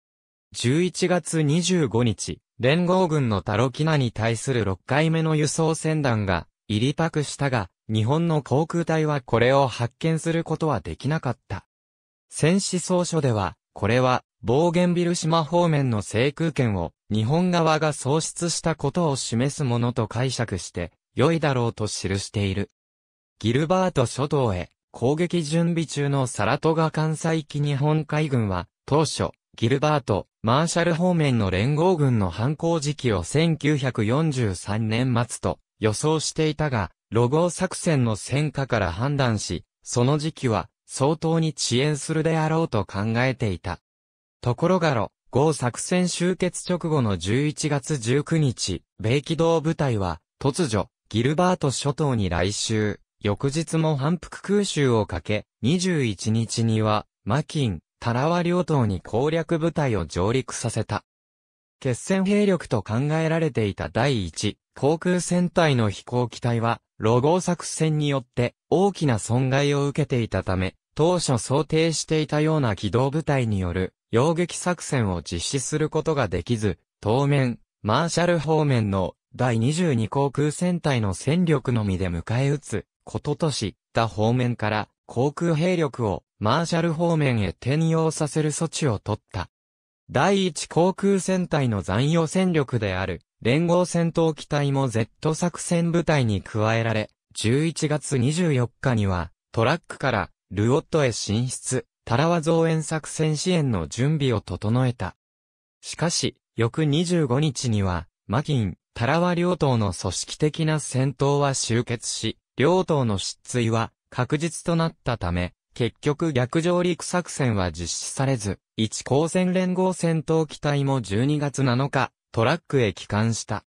[SPEAKER 1] 11月25日、連合軍のタロキナに対する6回目の輸送船団が入りパクしたが、日本の航空隊はこれを発見することはできなかった。戦死総書では、これは、ボーゲンビル島方面の制空権を日本側が喪失したことを示すものと解釈して、良いだろうと記している。ギルバート諸島へ攻撃準備中のサラトガ艦載機日本海軍は、当初、ギルバート、マーシャル方面の連合軍の反抗時期を1943年末と予想していたが、ロゴ作戦の戦果から判断し、その時期は相当に遅延するであろうと考えていた。ところがロ、ゴ作戦終結直後の11月19日、米機動部隊は突如、ギルバート諸島に来襲、翌日も反復空襲をかけ、21日には、マキン、タラワ両島に攻略部隊を上陸させた。決戦兵力と考えられていた第一、航空戦隊の飛行機体は、ロゴ作戦によって大きな損害を受けていたため、当初想定していたような機動部隊による、揚撃作戦を実施することができず、当面、マーシャル方面の第22航空戦隊の戦力のみで迎え撃つ、こととし、他方面から航空兵力をマーシャル方面へ転用させる措置を取った。第1航空戦隊の残用戦力である連合戦闘機隊も Z 作戦部隊に加えられ、11月24日には、トラックから、ルオットへ進出、タラワ増援作戦支援の準備を整えた。しかし、翌25日には、マキン、タラワ両党の組織的な戦闘は終結し、両党の失墜は確実となったため、結局逆上陸作戦は実施されず、一高戦連合戦闘機隊も12月7日、トラックへ帰還した。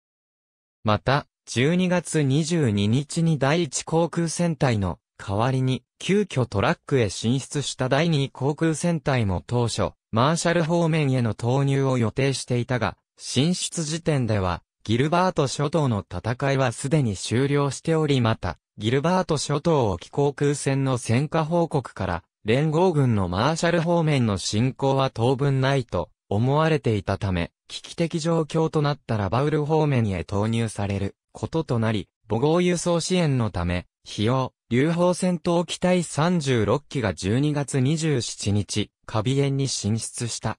[SPEAKER 1] また、12月22日に第1航空戦隊の代わりに、急遽トラックへ進出した第2航空戦隊も当初、マーシャル方面への投入を予定していたが、進出時点では、ギルバート諸島の戦いはすでに終了しておりまた、ギルバート諸島沖航空戦の戦果報告から、連合軍のマーシャル方面の進行は当分ないと思われていたため、危機的状況となったラバウル方面へ投入されることとなり、母号輸送支援のため、費用、流砲戦闘機体36機が12月27日、カビエンに進出した。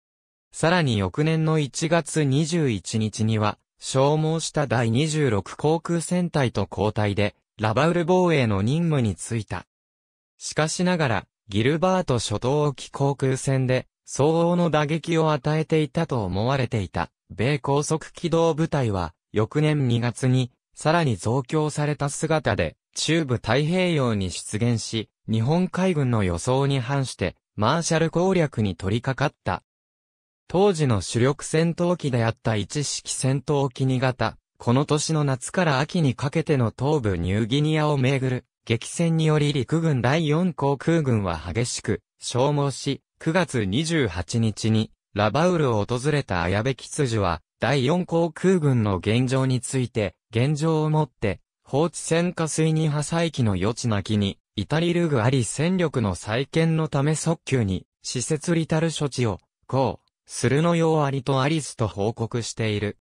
[SPEAKER 1] さらに翌年の1月21日には、消耗した第26航空戦隊と交代で、ラバウル防衛の任務に就いた。しかしながら、ギルバート諸島沖航空戦で、相応の打撃を与えていたと思われていた、米高速機動部隊は、翌年2月に、さらに増強された姿で、中部太平洋に出現し、日本海軍の予想に反して、マーシャル攻略に取り掛かった。当時の主力戦闘機であった一式戦闘機2型、この年の夏から秋にかけての東部ニューギニアをめぐる激戦により陸軍第4航空軍は激しく消耗し、9月28日に、ラバウルを訪れた綾部吉次は、第4航空軍の現状について、現状をもって、放置戦火水に破砕機の余地なきに、イタリルグあり戦力の再建のため速急に、施設リタル処置を、こう、するのようありとアリスと報告している。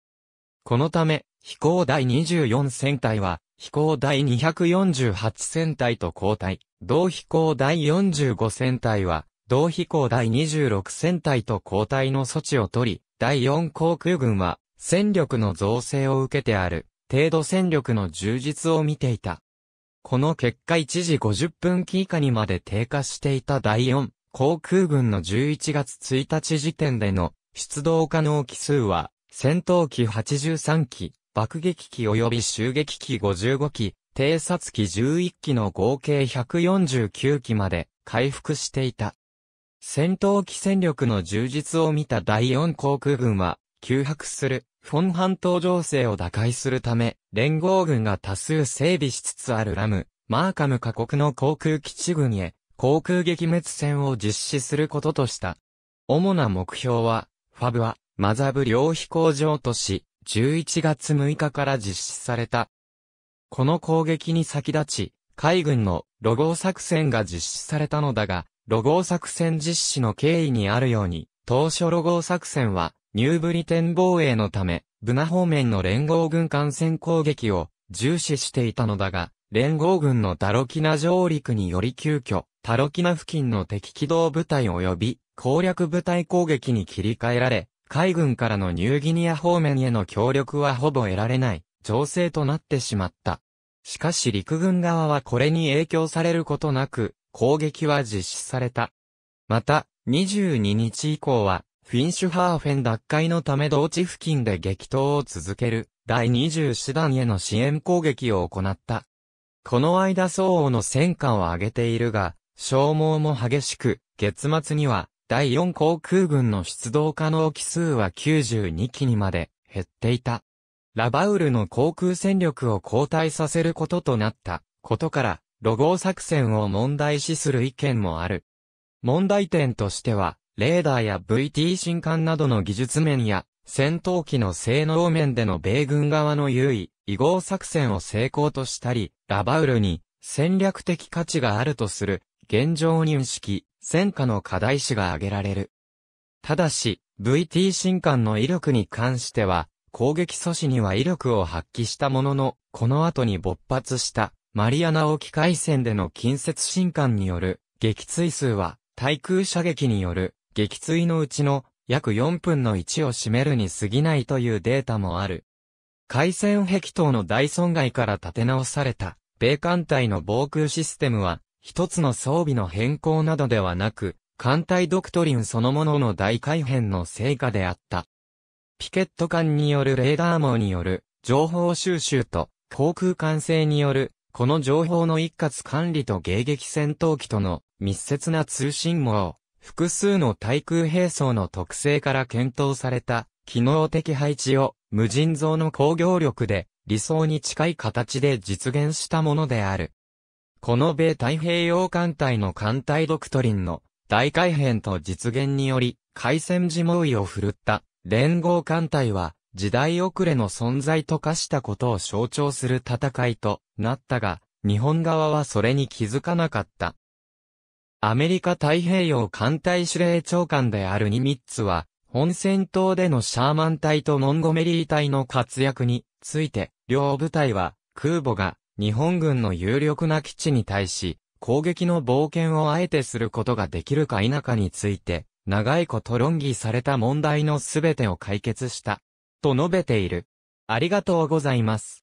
[SPEAKER 1] このため、飛行第24戦隊は、飛行第248戦隊と交代、同飛行第45戦隊は、同飛行第26戦隊と交代の措置を取り、第4航空軍は、戦力の造成を受けてある、程度戦力の充実を見ていた。この結果1時50分期以下にまで低下していた第4航空軍の11月1日時点での出動可能機数は、戦闘機83機、爆撃機及び襲撃機55機、偵察機11機の合計149機まで回復していた。戦闘機戦力の充実を見た第4航空軍は、急迫する、フォン半島情勢を打開するため、連合軍が多数整備しつつあるラム、マーカム下国の航空基地軍へ、航空撃滅戦を実施することとした。主な目標は、ファブは、マザブ両飛行場とし、11月6日から実施された。この攻撃に先立ち、海軍のロゴ作戦が実施されたのだが、ロゴー作戦実施の経緯にあるように、当初ロゴー作戦は、ニューブリテン防衛のため、ブナ方面の連合軍艦船攻撃を重視していたのだが、連合軍のダロキナ上陸により急遽、タロキナ付近の敵機動部隊及び攻略部隊攻撃に切り替えられ、海軍からのニューギニア方面への協力はほぼ得られない情勢となってしまった。しかし陸軍側はこれに影響されることなく、攻撃は実施された。また、22日以降は、フィンシュハーフェン奪回のため同地付近で激闘を続ける第20師団への支援攻撃を行った。この間相応の戦果を上げているが、消耗も激しく、月末には第4航空軍の出動可能機数は92機にまで減っていた。ラバウルの航空戦力を後退させることとなったことから、ロゴ作戦を問題視する意見もある。問題点としては、レーダーや VT 新艦などの技術面や、戦闘機の性能面での米軍側の優位、移合作戦を成功としたり、ラバウルに戦略的価値があるとする、現状認識、戦果の課題視が挙げられる。ただし、VT 新艦の威力に関しては、攻撃阻止には威力を発揮したものの、この後に勃発したマリアナ沖海戦での近接侵化による撃墜数は、対空射撃による撃墜のうちの約4分の1を占めるに過ぎないというデータもある。海戦壁等の大損害から立て直された、米艦隊の防空システムは、一つの装備の変更などではなく、艦隊ドクトリンそのものの大改変の成果であった。ピケット艦によるレーダー網による情報収集と航空管制によるこの情報の一括管理と迎撃戦闘機との密接な通信網、複数の対空兵装の特性から検討された機能的配置を無尽蔵の工業力で理想に近い形で実現したものである。この米太平洋艦隊の艦隊ドクトリンの大改変と実現により、海戦時猛威を振るった連合艦隊は、時代遅れの存在と化したことを象徴する戦いとなったが、日本側はそれに気づかなかった。アメリカ太平洋艦隊司令長官であるニミッツは、本戦闘でのシャーマン隊とモンゴメリー隊の活躍について、両部隊は空母が日本軍の有力な基地に対し、攻撃の冒険をあえてすることができるか否かについて、長いこと論議された問題のすべてを解決した。と述べている。ありがとうございます。